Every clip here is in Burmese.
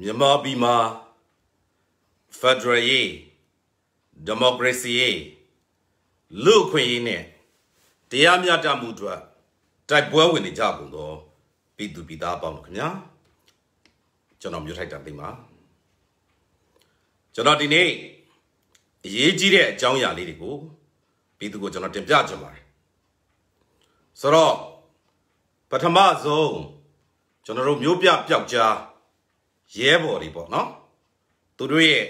မြန်မာပြည်မှာဖက်ဒရယ်ရေးဒီမိုကရေစီရေးလူ့ခွင့်ရေးနဲ့တရားမျှတမှုတို့တိုက်ပွဲဝင်နေကြကုန်သောပြည်သူပြည်သားအပေါင်းတို့ခင်ဗျာကျွန်တော်မြို့ထိုက်တံသိမှာကျွန်တော်ဒီနေ့အရေးကြီးတဲ့အကြောင်းအရာလေးတွေကိုပြည်သူကိုကျွန်တော်တင်ပြချင်ပါတယ်ဆိုတော့ပထမဆုံးကျွန်တော်တို့မျိုးပြပျောက်ကြားရဲဘော်တွေပေါ့နော်သူတို့ရဲ့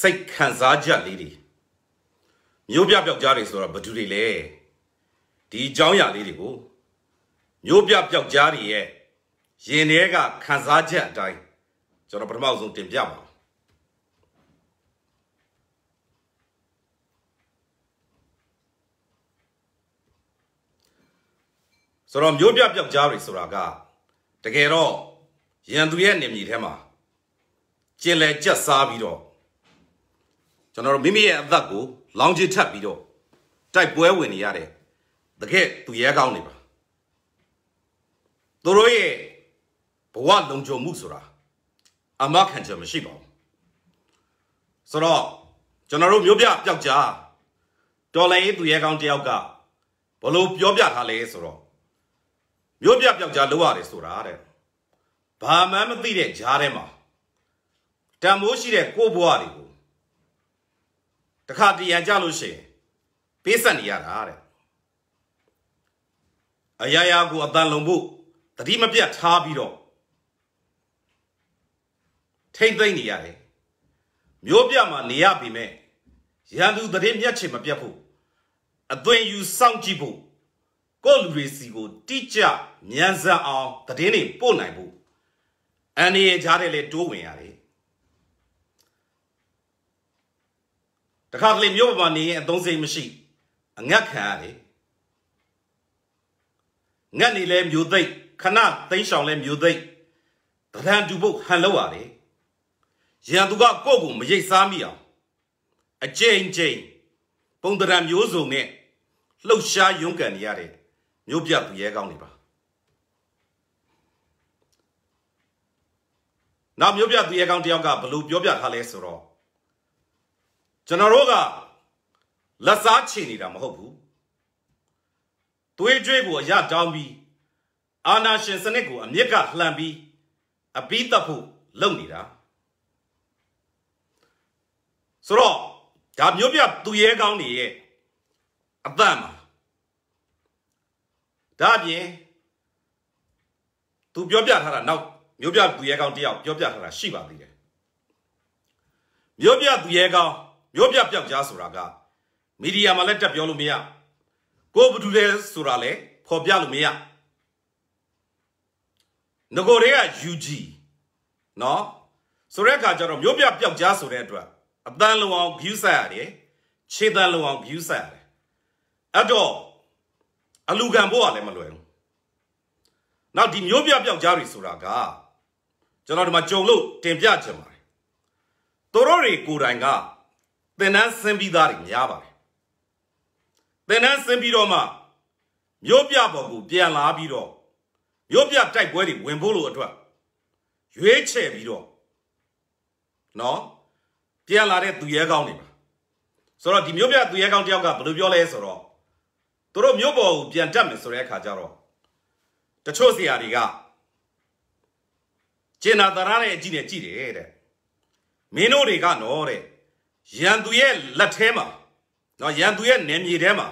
စိတ်ခံစားချက်လေးတွေမျိုးပြပျောက်ကြားတွေဆိုတာဘာတူတွေလဲဒီအကြောင်းအရာလေးတွေကိုမျိုးပြပျောက်ကြားတွေရဲ့ရင်ထဲကခံစားချက်အတိုင်းကျွန်တော်ပထမဆုံးတင်ပြပါဆိုတော့မျိုးပြပျောက်ကြားတွေဆိုတာကတကယ်တော့ရန်သူရဲ့နေမြေထဲမှာကျင်လည်ကြက်စားပြီးတော့ကျွန်တော်တို့မိမိရဲ့အသက်ကိုလောင်ချစ်ထပ်ပြီးတော့တိုက်ပွဲဝင်နေရတယ်တကယ်သူရဲကောင်းနေပါသူတို့ရဲ့ဘဝလုံခြုံမှုဆိုတာအမခံချက်မရှိပါဘူးဆိုတော့ကျွန်တော်တို့မျိုးပြပျောက်ကြားတော်လည်းသူရဲကောင်းတယောက်ကဘလို့ပြောပြထားလဲဆိုတော့မျိုးပြပျောက်ကြားလောက်ရတယ်ဆိုတာတဲ့ဘာမှမသိတဲ့ကြားထဲမှာတံမိုးရှိတဲ့ကိုဘွားတွေကိုတခါတရံကြလို့ရှိရင်ပေးဆက်နေရတာတဲ့အရာရာကိုအတန်လုံဖို့တတိမပြတ်ထားပြီးတော့ထိမ့်သိမ့်နေရတယ်မျိုးပြမှာနေရပြီမဲ့ရန်သူတရင်မျက်ချင်မပြတ်ဖို့အသွင်ယူစောင့်ကြည့်ဖို့ကိုလူတွေစီကို တိကျမြန်ဆန်အောင်တည်င်းနေပို့နိုင်ဖို့အန်ဒီရဲ့ကြားတယ်လေတိုးဝင်ရတယ်တခါတလေမြို့ပေါ်မှာနေရင်အသုံးစိတ်မရှိအငတ်ခံရတယ်ငတ်နေလဲမျိုးသိပ်ခဏသိမ်းဆောင်လဲမျိုးသိပ်တရံတူပုတ်ဟန်လောက်ရတယ်ရန်သူကကိုယ့်ကိုမရိပ်စားမိအောင်အကျဉ်းချင်းပုံတရံမျိုးစုံနဲ့လှုပ်ရှားရုန်းကန်နေရတဲ့မြို့ပြသူရဲကောင်းတွေပါနောက်မျိုးပြသူရဲကောင်းတယောက်ကဘလို့ပြောပြထားလဲဆိုတော့ကျွန်တော်တို့ကလက်စားချေနေတာမဟုတ်ဘူးသွေးကြွေးကိုအရတောင်းပြီးအာနာရှင်စနစ်ကိုအမြစ်ကလှန်ပြီးအပိသက်ဖို့လုပ်နေတာဆိုတော့ဒါမျိုးပြသူရဲကောင်းတွေရဲ့အသက်မှာဒါပြင်သူပြောပြထားတာနောက်မြို့ပြသူရဲကောင်းတယောက်ပြောပြထားတာရှိပါသေးတယ်မြို့ပြသူရဲကောင်းမြို့ပြပြောက်ကြားဆိုတာကမီဒီယာမှာလည်းတက်ပြောလို့မရကိုဘသူလဲဆိုတာလည်းဖော်ပြလို့မရငကိုတွေက UG เนาะဆိုတဲ့အခါကျတော့မြို့ပြပြောက်ကြားဆိုတဲ့အတွက်အတန်းလုံအောင် view ဆက်ရတယ်ခြေတန်းလုံအောင် view ဆက်ရတယ်အဲ့တော့အလူခံဖို့ကလည်းမလွယ်ဘူးနောက်ဒီမျိုးပြပြောက်ကြားတွေဆိုတာကကျွန်တော်ဒီမှာကြုံလို့တင်ပြချင်ပါတယ်သူတို့တွေကိုယ်တိုင်ကသင်တန်းဆင်းပြီးသားတွေများပါတယ်သင်တန်းဆင်းပြီးတော့မှမြို့ပြပေါ်ကိုပြန်လာပြီးတော့မြို့ပြတိုက်ပွဲတွေဝင်ဖို့လို့အတွက်ရွေးချယ်ပြီးတော့နော်ပြန်လာတဲ့သူရဲကောင်းတွေပါဆိုတော့ဒီမြို့ပြသူရဲကောင်းတယောက်ကဘယ်လိုပြောလဲဆိုတော့သူတို့မြို့ပေါ်ကိုပြန်တက်မယ်ဆိုတဲ့အခါကျတော့တချို့ဆရာတွေကကျင်နာသရတဲ့အကြည့်နဲ့ကြည့်တယ်တဲ့မင်းတို့တွေကနော်တဲ့ရန်သူရဲ့လက်ထဲမှာနော်ရန်သူရဲ့နယ်မြေထဲမှာ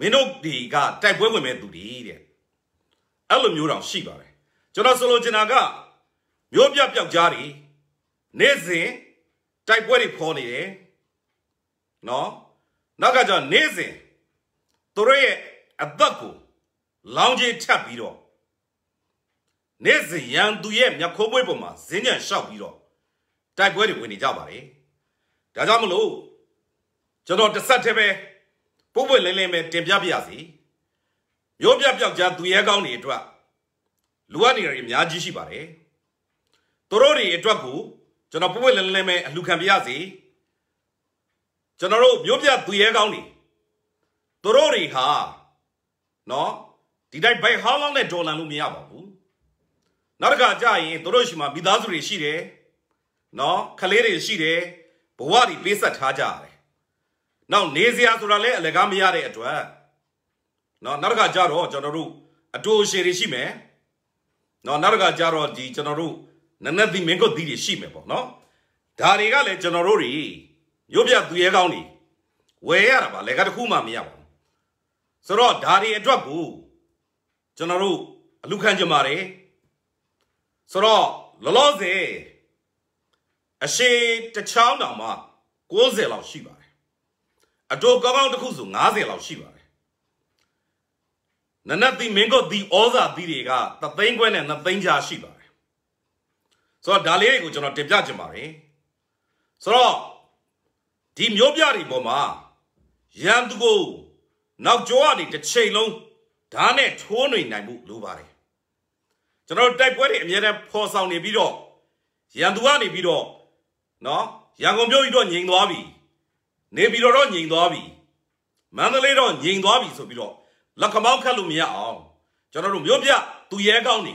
မင်းတို့ဒီကတိုက်ပွဲဝင်မဲ့သူတွေတဲ့အဲ့လိုမျိုးတောင်ရှိပါတယ်ကျွန်တော်ဆိုလိုချင်တာကမျိုးပြပြောက်ကြားတွေနေ့စဉ်တိုက်ပွဲတွေဖော်နေတယ်နော်နောက်ကကျတော့နေ့စဉ်သူတို့ရဲ့အသက်ကိုလောင်းကြီးထပ်ပြီးတော့နေ့စဉ်ရန်သူရဲ့မျက်ခိုးပွေးပေါ်မှာဇင်းညံလျှောက်ပြီးတော့တိုက်ပွဲတွေဝင်နေကြပါတယ်။ဒါကြောင့်မလို့ကျွန်တော်တစ်ဆက်တည်းပဲပုပ်ပွေလင်းလင်းပဲတင်ပြပြရစီ။မျိုးပြပြောက်ကြားသူရဲကောင်းတွေအတွက်လူအနေတွေအများကြီးရှိပါတယ်။သူတို့တွေအတွက်ကိုကျွန်တော်ပုပ်ပွေလင်းလင်းပဲအလှခံပြရစီ။ကျွန်တော်တို့မျိုးပြသူရဲကောင်းတွေသူတို့တွေဟာနော်ဒီတိုင်းဘိုင်ဟောင်းလောက်နဲ့ဒေါ်လာလို့မရပါဘူးနောက်တစ်ခါကြာရင်တို့ရှိမှမိသားစုတွေရှိတယ်နော်ခလေးတွေရှိတယ်ဘဝတွေပေးဆက်ထားကြရတယ်နောက်နေစရာဆိုတာလည်းအလကားမရတဲ့အတွက်နော်နောက်တစ်ခါကြာတော့ကျွန်တော်တို့အတူအရှည်တွေရှိမယ်နော်နောက်တစ်ခါကြာတော့ဒီကျွန်တော်တို့နနက်သီမင်းကုတ်သီတွေရှိမယ်ပေါ့နော်ဒါတွေကလည်းကျွန်တော်တို့တွေရုပ်ပြသူရဲကောင်းတွေဝယ်ရတာပါလက်ကတစ်ခုမှမရပါဘူးဆိုတော့ဒါတွေအတွက်ကိုကျွန်တော်တို့အလူခံကြပါတယ်ဆိုတော့လောလောဆယ်အရှိတချောင်းတောင်မှ90လောက်ရှိပါတယ်အတူကောင်းကောင်းတစ်ခုဆို90လောက်ရှိပါတယ်နနတ်သီမင်းကုတ်သီဩဇာသီတွေကသသိန်းခွဲနဲ့နှစ်သိန်းကြားရှိပါတယ်ဆိုတော့ဒါလေးတွေကိုကျွန်တော်တင်ပြချင်ပါတယ်ဆိုတော့ဒီမျိုးပြတွေပေါ်မှာရန်သူကိုနောက်ကျောကနေတစ်ချိန်လုံးဓာတ်နဲ့ထိုးနှိမ်နိုင်မှုလိုပါတယ်ကျွန်တော်တိုက်ပွဲတွေအများနဲ့ဖော်ဆောင်နေပြီးတော့ရန်သူကနေပြီးတော့နော်ရန်ကုန်မြို့ကြီးတော့ငြိမ်သွားပြီနေပြည်တော်တော့ငြိမ်သွားပြီမန္တလေးတော့ငြိမ်သွားပြီဆိုပြီးတော့လက်ခမောက်ခတ်လို့မရအောင်ကျွန်တော်တို့မြို့ပြသူရဲကောင်းတွေ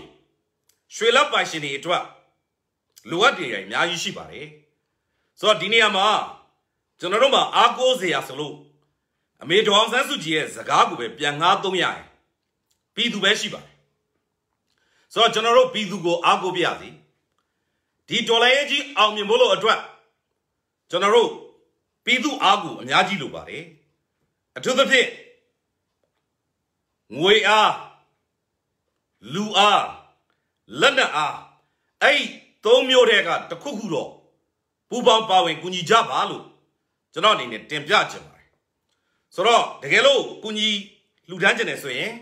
ရွှေလက်ပိုင်ရှင်တွေအတွက်လိုအပ်တွေအများကြီးရှိပါတယ်ဆိုတော့ဒီနေရာမှာကျွန်တော်တို့မှာအားကိုးစရာဆိုလို့အမေဒေါအောင်ဆန်းစုကြည်ရဲ့စကားကိုပဲပြန်ငားသုံးရရင်ပြည်သူပဲရှိပါတယ်ဆိုတော့ကျွန်တော်တို့ပြည်သူကိုအားကိုးပြစီဒီဒေါ်လာရေးကြီးအောင်မြင်ဖို့လို့အတွက်ကျွန်တော်တို့ပြည်သူအားကိုအများကြီးလိုပါတယ်အထူးသဖြင့်ငွေအားလူအားလက်နက်အားအဲ့သုံးမျိုးတည်းကတစ်ခုခုတော့ပူပေါင်းပါဝင်ကူညီကြပါလို့ကျွန်တော်အနေနဲ့တင်ပြချင်ပါတယ်ဆိုတော့တကယ်လို့ကူညီလူတန်းကျင်တယ်ဆိုရင်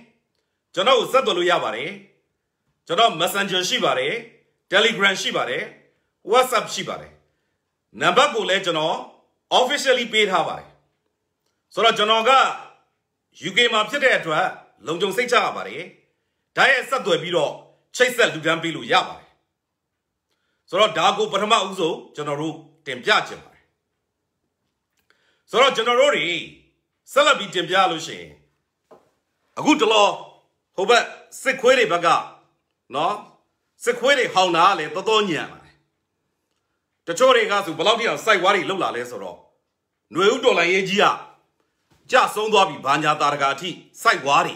ကျွန်တော်ကိုဆက်သွယ်လို့ရပါတယ်ကျွန်တော် Messenger ရှိပါတယ် Telegram ရှိပါတယ် WhatsApp ရှိပါတယ်နံပါတ်ကိုလည်းကျွန်တော် officially ပေးထားပါတယ်ဆိုတော့ကျွန်တော်က UK မှာဖြစ်တဲ့အတွက်လုံခြုံစိတ်ချရပါတယ်ဒါရဲ့ဆက်သွယ်ပြီးတော့ချိတ်ဆက်လူဒန်းပေးလို့ရပါတယ်ဆိုတော့ဒါကို ပထမဦးဆုံးကျွန်တော်တို့တင်ပြခြင်းပါတယ်ဆိုတော့ကျွန်တော်တို့တွေဆက်လက်ပြီးတင်ပြလို့ရှိရင်အခုတလောဟိုဘက်စစ်ခွေးတွေဘက်ကနော်စစ်ခွေးတွေဟောင်တာကလည်းတော်တော်ညံပါတယ်တချို့တွေကဆိုဘလောက်တိအောင်စိုက်ဝါးတွေလှုပ်လာလဲဆိုတော့ຫນွေဥတော်လိုင်းရေးကြီးကကြဆုံးသွားပြီဘာညာတာတကာအထိစိုက်ဝါးတွေ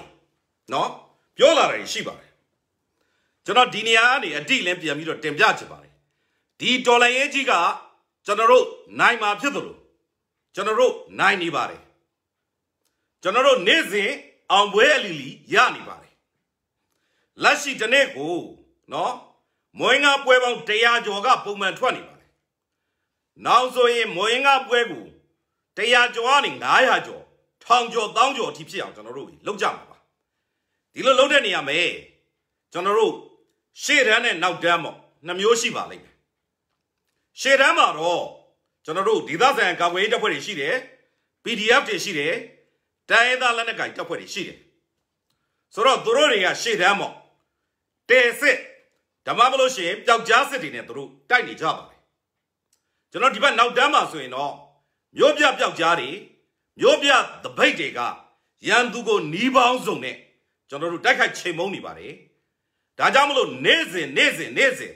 နော်ပြောလာတာရှိပါတယ်ကျွန်တော်ဒီနေရာကနေအတိလည်းပြန်ပြီးတော့တင်ပြချင်ပါတယ်ဒီတော်လိုင်းရေးကြီးကကျွန်တော်တို့နိုင်မှာဖြစ်သလိုကျွန်တော်တို့နိုင်နေပါတယ်ကျွန်တော်တို့နေ့စဉ်အောင်ပွဲအလီလီရနေပါတယ်လက်ရှိဒီနေ့ကိုနော်မွေးငါပွဲပေါင်း100ကျော်ကပုံမှန်ထွက်နေပါတယ်။နောက်ဆိုရင်မွေးငါပွဲကို100ကျော်ကနေ900ကျော်ထောင်ကျော်တောင်းကျော်အထိဖြစ်အောင်ကျွန်တော်တို့လုပ်ကြမှာပါ။ဒီလိုလုပ်တဲ့နေရာမှာကျွန်တော်တို့ရှေ့တန်းနဲ့နောက်တန်းပေါ့နှမျိုးရှိပါလိမ့်မယ်။ရှေ့တန်းမှာတော့ကျွန်တော်တို့ဒေသဆိုင်ကာကွယ်ရေးတပ်ဖွဲ့တွေရှိတယ်။ PDF တွေရှိတယ်။တိုင်းရင်းသားလက်နက်ကိုင်တပ်ဖွဲ့တွေရှိတယ်။ဆိုတော့သူတို့တွေကရှေ့တန်းပေါ့တင်စစ်ဓမ္မမလို့ရှိရင်ပျောက်ကြားစစ်တွေနဲ့တို့တိုက်နေကြပါပဲကျွန်တော်ဒီဘက်နောက်တန်းမှာဆိုရင်တော့မြို့ပြပျောက်ကြားတွေမြို့ပြတပိတ်တွေကရန်သူကိုနှီးပေါင်းစုံနဲ့ကျွန်တော်တို့တိုက်ခိုက်ချိန်မုံနေပါတယ်ဒါကြောင့်မလို့နေ့စဉ်နေ့စဉ်နေ့စဉ်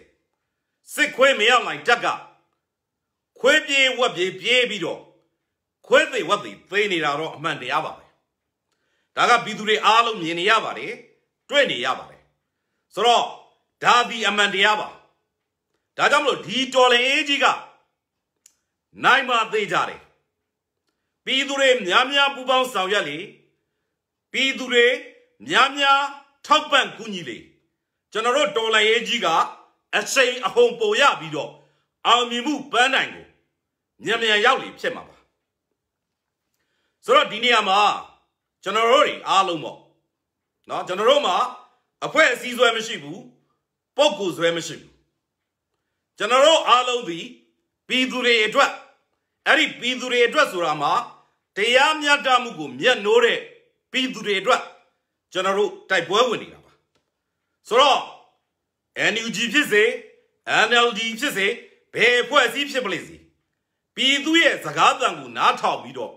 စစ်ခွေးမရောက်နိုင်တက်ကခွေးပြေးဝက်ပြေးပြေးပြီးတော့ခွေးသေးဝက်သေးသေးနေတာတော့အမှန်တရားပါပဲဒါကပြည်သူတွေအားလုံးမြင်နေရပါတယ်တွေ့နေရပါတယ်ဆိုတော့ဒါဒီအမှန်တရားပါဒါကြောင့်မလို့ဒီတော်လင်အေးကြီးကနိုင်မသေးကြတယ်ပြည်သူတွေများများပူပေါင်းဆောင်ရွက်လေပြည်သူတွေများများထောက်ပံ့ကူညီလေကျွန်တော်တို့တော်လင်အေးကြီးကအစိမ်အဟုန်ပုံရပြီးတော့အောင်မြင်မှုပန်းနိုင်ကိုမြန်မြန်ရောက်လေဖြစ်မှာပါဆိုတော့ဒီနေရာမှာကျွန်တော်တို့တွေအားလုံးပေါ့เนาะကျွန်တော်တို့မှာအဖွဲ့အစည်းဆွဲမရှိဘူးပုဂ္ဂိုလ်ဆွဲမရှိဘူးကျွန်တော်တို့အားလုံးဒီပြည်သူတွေအတွက်အဲ့ဒီပြည်သူတွေအတွက်ဆိုတာမှာတရားမျှတမှုကိုမျက်နှိုးတဲ့ပြည်သူတွေအတွက်ကျွန်တော်တို့တိုက်ပွဲဝင်နေတာပါဆိုတော့ NUG ဖြစ်စေ NLD ဖြစ်စေဘယ်အဖွဲ့အစည်းဖြစ်ပလိမ့်စီပြည်သူရဲ့စကားသံကိုနားထောင်ပြီးတော့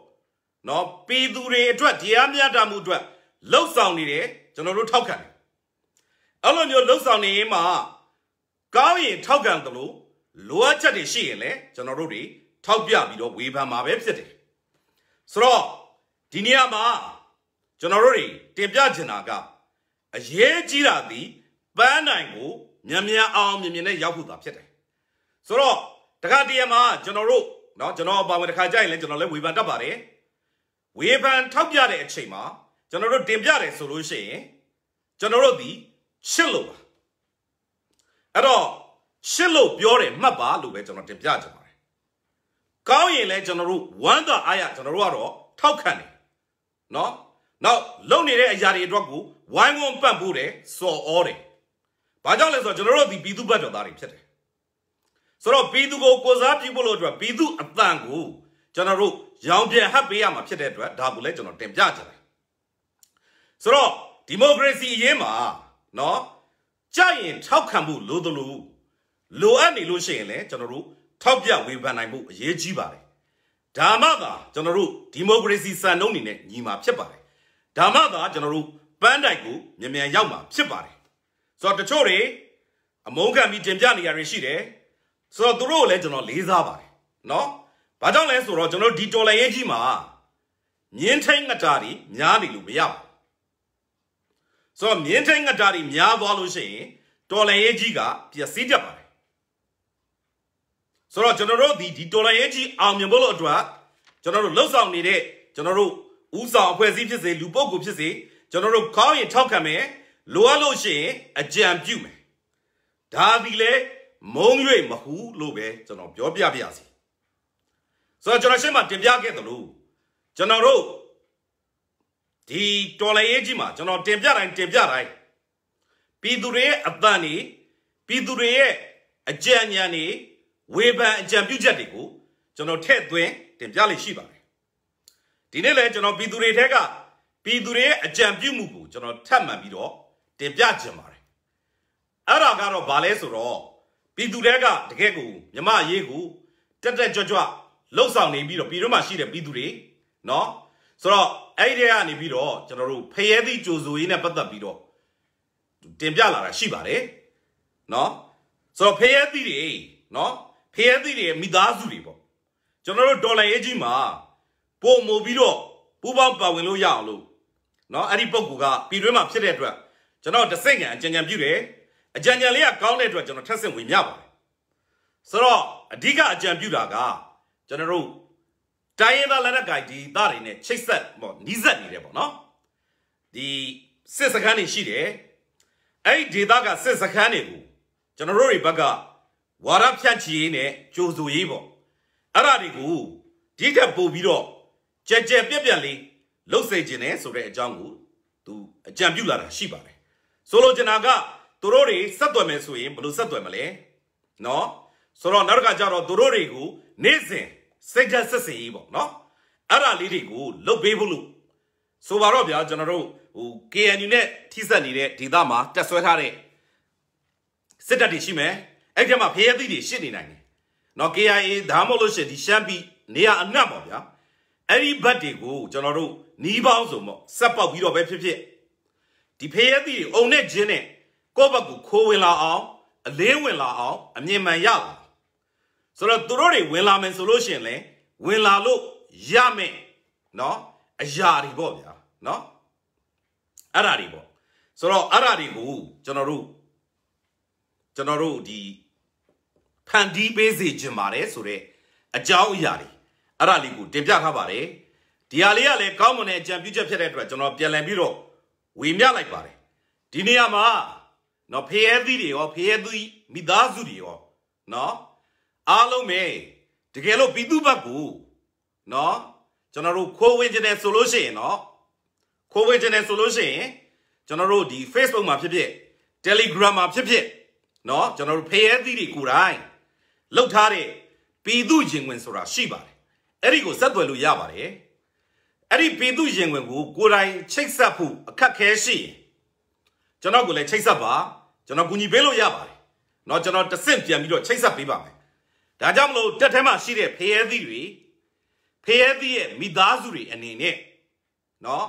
เนาะပြည်သူတွေအတွက်တရားမျှတမှုအတွက်လှုပ်ဆောင်နေတယ်ကျွန်တော်တို့ထောက်ခံတယ်အဲ့လိုမျိုးလှုပ်ဆောင်နေရင်မှကောင်းရင်ထောက်ကန်တယ်လို့လိုအပ်ချက်တွေရှိရင်လည်းကျွန်တော်တို့တွေထောက်ပြပြီးတော့ဝေဖန်မှာပဲဖြစ်တယ်ဆိုတော့ဒီနေရာမှာကျွန်တော်တို့တွေတင်ပြချင်တာကအရေးကြီးတာဒီပန်းနိုင်ကိုမြန်မြန်အောင်မြင်မြင်နဲ့ရောက်ဖို့သာဖြစ်တယ်ဆိုတော့တခါတည်းမှာကျွန်တော်တို့เนาะကျွန်တော်အပါဝင်တခါကြရင်လည်းကျွန်တော်လည်းဝေဖန်တတ်ပါတယ်ဝေဖန်ထောက်ပြတဲ့အချိန်မှာကျွန်တော်တို့တင်ပြတယ်ဆိုလို့ရှိရင်ကျွန်တော်တို့ဒီရှစ်လို့ပါအဲ့တော့ရှစ်လို့ပြောတယ်မှတ်ပါလို့ပဲကျွန်တော်တင်ပြချင်ပါတယ်ကောင်းရင်လည်းကျွန်တော်တို့ဝမ်းသာအားရကျွန်တော်တို့ကတော့ထောက်ခံတယ်နော်နောက်လုံနေတဲ့အရာတွေအတွက်ကိုဝိုင်းဝန်းပတ်ဖို့တယ်စော်ဩတယ်ဘာကြောင့်လဲဆိုတော့ကျွန်တော်တို့ဒီပြည်သူဘက်တော်သားတွေဖြစ်တယ်ဆိုတော့ပြည်သူကိုကိုစားပြုဖို့လို့အတွက်ပြည်သူအတန်ကိုကျွန်တော်တို့ရောင်ပြန်ဟပ်ပေးရမှာဖြစ်တဲ့အတွက်ဒါကိုလည်းကျွန်တော်တင်ပြချင်တယ်ဆိုတော့ဒီမိုကရေစီအရေးမှာနော်ကြရင်ထောက်ခံမှုလိုသလိုလိုအပ်နေလို့ရှိရင်လည်းကျွန်တော်တို့ထောက်ပြဝေဖန်နိုင်မှုအရေးကြီးပါတယ်ဒါမှသာကျွန်တော်တို့ဒီမိုကရေစီစံနှုန်းနေနဲ့ညီမှာဖြစ်ပါတယ်ဒါမှသာကျွန်တော်တို့ပန်းတိုင်ကိုမြန်မြန်ရောက်မှာဖြစ်ပါတယ်ဆိုတော့တချို့တွေအမုန်းခံပြီးတင်ပြနေရတွေရှိတယ်ဆိုတော့သူတို့ကိုလည်းကျွန်တော်လေးစားပါတယ်နော်ဘာကြောင့်လဲဆိုတော့ကျွန်တော်ဒီတော်လိုင်းရေးကြီးမှာမြင်းထိန်ငတာတွေများနေလို့မရဘူးဆိုတော့မြင်းထိန်ငတာတွေများသွားလို့ရှိရင်တော်လန်ရေးကြီးကပျက်စီးတတ်ပါတယ်ဆိုတော့ကျွန်တော်တို့ဒီဒီတော်လန်ရေးကြီးအောင်မြင်ဖို့လို့အတွက်ကျွန်တော်တို့လှုပ်ဆောင်နေတဲ့ကျွန်တော်တို့ဥဆောင်အဖွဲ့အစည်းဖြစ်စေလူပုဂ္ဂိုလ်ဖြစ်စေကျွန်တော်တို့ကောင်းရင်ထောက်ခံမယ်လိုအပ်လို့ရှိရင်အကြံပြုမယ်ဒါဒီလေမုံ၍မဟုလို့ပဲကျွန်တော်ပြောပြပါရစေဆိုတော့ကျွန်တော်ရှင်းမှတင်ပြခဲ့သလိုကျွန်တော်တို့ဒီတော်လည်းရေးကြီးမှာကျွန်တော်တင်ပြတိုင်းတင်ပြတိုင်းပြည်သူတွေရဲ့အသံတွေပြည်သူတွေရဲ့အကြံဉာဏ်တွေဝေဖန်အကြံပြုချက်တွေကိုကျွန်တော်ထည့်သွင်းတင်ပြလေရှိပါတယ်ဒီနေ့လည်းကျွန်တော်ပြည်သူတွေထက်ကပြည်သူတွေရဲ့အကြံပြုမှုကိုကျွန်တော်ထပ်မံပြီးတော့တင်ပြခြင်းပါတယ်အဲ့ဒါကတော့ဘာလဲဆိုတော့ပြည်သူတွေက တကယ့်ကိုမြမရေးကိုတက်တက်ကြွကြွလှုပ်ဆောင်နေပြီးတော့ပြည်တွင်းမှာရှိတဲ့ပြည်သူတွေเนาะဆိုတော့အဲ့ဒီကနေပြီးတော့ကျွန်တော်တို့ဖရဲသည့်ကြိုဆိုရေးနဲ့ပတ်သက်ပြီးတော့တင်ပြလာတာရှိပါတယ်နော်ဆိုတော့ဖရဲသည့်တွေနော်ဖရဲသည့်တွေမိသားစုတွေပေါ့ကျွန်တော်တို့ဒေါ်လာရေးကြီးမှာပို့မို့ပြီးတော့ပူပေါင်းပါဝင်လို့ရအောင်လို့နော်အဲ့ဒီပုံကူကပြည်တွင်းမှာဖြစ်တဲ့အတွက်ကျွန်တော်တစိမ့်ငံအကြံဉာဏ်ပြုတယ်အကြံဉာဏ်လေးကကောင်းတဲ့အတွက်ကျွန်တော်ထက်ဆင့်ဝင်မြပါတယ်ဆိုတော့အဓိကအကြံပြုတာကကျွန်တော်တို့တိုင်းရင်းသားလက်နက်ကိုင်ဒီသားတွေနဲ့ချိတ်ဆက်ပေါ့နီးစပ်နေတယ်ပေါ့နော်ဒီစစ်စခန်းတွေရှိတယ်အဲ့ဒီဒေသကစစ်စခန်းတွေကိုကျွန်တော်တို့တွေဘက်ကဝါရဖြန့်ချီရေးနဲ့ကြိုးဆိုရေးပေါ့အဲ့ဒါတွေကိုဒီထက်ပိုပြီးတော့ကြက်ကြက်ပြက်ပြက်လေးလှုပ်စေခြင်းနဲ့ဆိုတဲ့အကြောင်းကိုသူအကြံပြုလာတာရှိပါတယ်ဆိုလိုချင်တာကသူတို့တွေဆက်သွယ်မယ်ဆိုရင်ဘယ်လိုဆက်သွယ်မလဲနော်ဆိုတော့နောက်တစ်ခါကျတော့သူတို့တွေကို နေ့စဉ်စိတ်ဓာတ်ဆက်စင်ရေးပေါ့နော်အဲ့ဒါလေးတွေကိုလုတ်ပေးဖို့လို့ဆိုပါတော့ဗျာကျွန်တော်တို့ဟို KNU နဲ့ထိစပ်နေတဲ့ဒေသမှာတက်ဆွဲထားတဲ့စစ်တပ်တွေရှိမယ်အဲ့ဒီမှာဖရဲသီးတွေရှစ်နေနိုင်တယ်နော် KIA ဒါမှမဟုတ်လို့ရှိရင်ဒီရှမ်းပြည်နေရာအနှံ့ပေါ့ဗျာအဲ့ဒီဘက်တွေကိုကျွန်တော်တို့နီးပေါင်းဆိုပေါ့ဆက်ပေါက်ပြီးတော့ပဲဖြစ်ဖြစ်ဒီဖရဲသီးတွေအုံနဲ့ဂျင်းနဲ့ကိုယ့်ဘက်ကိုခိုးဝင်လာအောင်အလင်းဝင်လာအောင် အမြင်မှန်ရအောင်ဆိုတော့သူတို့တွေဝင်လာမယ်ဆိုလို့ရှင်လဲဝင်လာလို့ရမယ်เนาะအရာတွေပေါ့ဗျာเนาะအဲ့ဒါတွေပေါ့ဆိုတော့အဲ့ဒါတွေကိုကျွန်တော်တို့ကျွန်တော်တို့ဒီဖန်တီးပေးစေခြင်းပါတယ်ဆိုတော့အကြောင်းအရာတွေအဲ့ဒါလေးကိုတင်ပြထားပါတယ်ဒီဟာလေးကလည်းကောင်းမွန်တဲ့အကြံပြုချက်ဖြစ်တဲ့အတွက်ကျွန်တော်ပြန်လည်ပြီးတော့ဝေမျှလိုက်ပါတယ်ဒီနေရာမှာเนาะဖရဲသီးတွေရောဖရဲသီးမိသားစုတွေရောเนาะအားလုံးပဲတကယ်လို့ပြည်သူဘက်ကိုနော်ကျွန်တော်တို့ခိုးဝင်ခြင်းနဲ့ဆိုလို့ရှိရင်နော်ခိုးဝင်ခြင်းနဲ့ဆိုလို့ရှိရင်ကျွန်တော်တို့ဒီ Facebook မှာဖြစ်ဖြစ် Telegram မှာဖြစ်ဖြစ်နော်ကျွန်တော်တို့ဖယဲသီးတွေကိုယ်တိုင်လောက်ထားတဲ့ပြည်သူရင်ဝင်ဆိုတာရှိပါတယ်အဲ့ဒီကိုစက်သွယ်လို့ရပါတယ်အဲ့ဒီပြည်သူရင်ဝင်ကိုကိုယ်တိုင်ချိတ်ဆက်ဖို့အခက်ခဲရှိရင်ကျွန်တော်ကိုလည်းချိတ်ဆက်ပါကျွန်တော်ကူညီပေးလို့ရပါတယ်เนาะကျွန်တော်တဆင့်ပြန်ပြီးတော့ချိတ်ဆက်ပေးပါမယ်ဒါကြောင့်မလို့တက်ထဲမှာရှိတဲ့ဖရဲသီးတွေဖရဲသီးရဲ့မိသားစုတွေအနေနဲ့နော်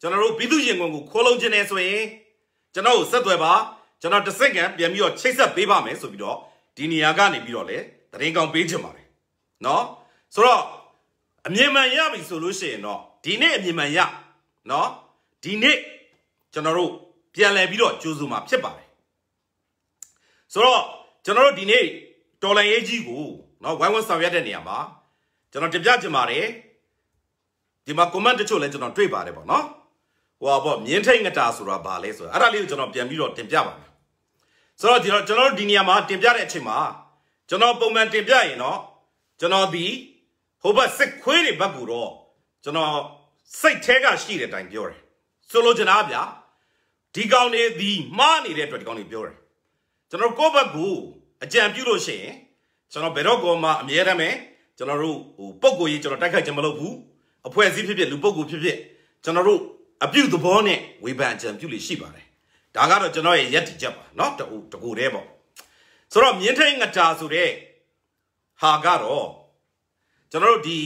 ကျွန်တော်တို့ပြည်သူရင်ခွင်ကိုခိုးလုံခြင်းနဲ့ဆိုရင်ကျွန်တော်ကိုဆက်သွယ်ပါကျွန်တော်တစ်စက္ကန့်ပြန်ပြီးတော့ချိတ်ဆက်ပေးပါမယ်ဆိုပြီးတော့ဒီနေရာကနေပြီးတော့လေတရင်ကောင်ပေးချင်ပါတယ်နော်ဆိုတော့အမြင်မှန်ရပြီဆိုလို့ရှိရင်တော့ဒီနေ့အမြင်မှန်ရနော်ဒီနေ့ကျွန်တော်တို့ပြန်လည်ပြီးတော့ကြိုးစုမှာဖြစ်ပါတယ်ဆိုတော့ကျွန်တော်တို့ဒီနေ့တော်လန်ရေးကြီးကိုနော်ဝိုင်းဝန်းဆောင်ရွက်တဲ့နေရာမှာကျွန်တော်တပြချင်ပါတယ်ဒီမှာ comment တချို့လည်းကျွန်တော်တွေ့ပါတယ်ပေါ့နော်ဟိုပါပေါ့မြင်းထိတ်ငတာဆိုတာဘာလဲဆိုတာအဲ့ဒါလေးကိုကျွန်တော်ပြန်ပြီးတော့တင်ပြပါမယ်ဆိုတော့ဒီတော့ကျွန်တော်တို့ဒီနေရာမှာတင်ပြတဲ့အချိန်မှာကျွန်တော်ပုံမှန်တင်ပြရင်တော့ကျွန်တော်ဒီဟိုဘက်စစ်ခွေးတွေဘက်ကူတော့ကျွန်တော်စိတ်แท้ကရှိတဲ့အတိုင်းပြောတယ်ဆိုလိုချင်တာဗျာဒီကောင်တွေဒီမှားနေတဲ့အတွက်ဒီကောင်တွေပြောတယ်ကျွန်တော်ကိုယ့်ဘက်ကူအကြံပြုလို့ရှိရင်ကျွန်တော်ဘယ်တော့ကောမှအမြဲတမ်းပဲကျွန်တော်တို့ဟိုပုံကိုရေးကျွန်တော်တိုက်ခိုက်ခြင်းမလုပ်ဘူးအဖွဲ့အစည်းဖြစ်ဖြစ်လူပုဂ္ဂိုလ်ဖြစ်ဖြစ်ကျွန်တော်တို့အပြုသဘောနဲ့ဝေဖန်အကြံပြုလို့ရှိပါတယ်ဒါကတော့ကျွန်တော်ရဲ့ရည်တည်ချက်ပါเนาะတူတကူတည်းပေါ့ဆိုတော့မြင်းထိန်ငတာဆိုတဲ့ဟာကတော့ကျွန်တော်တို့ဒီ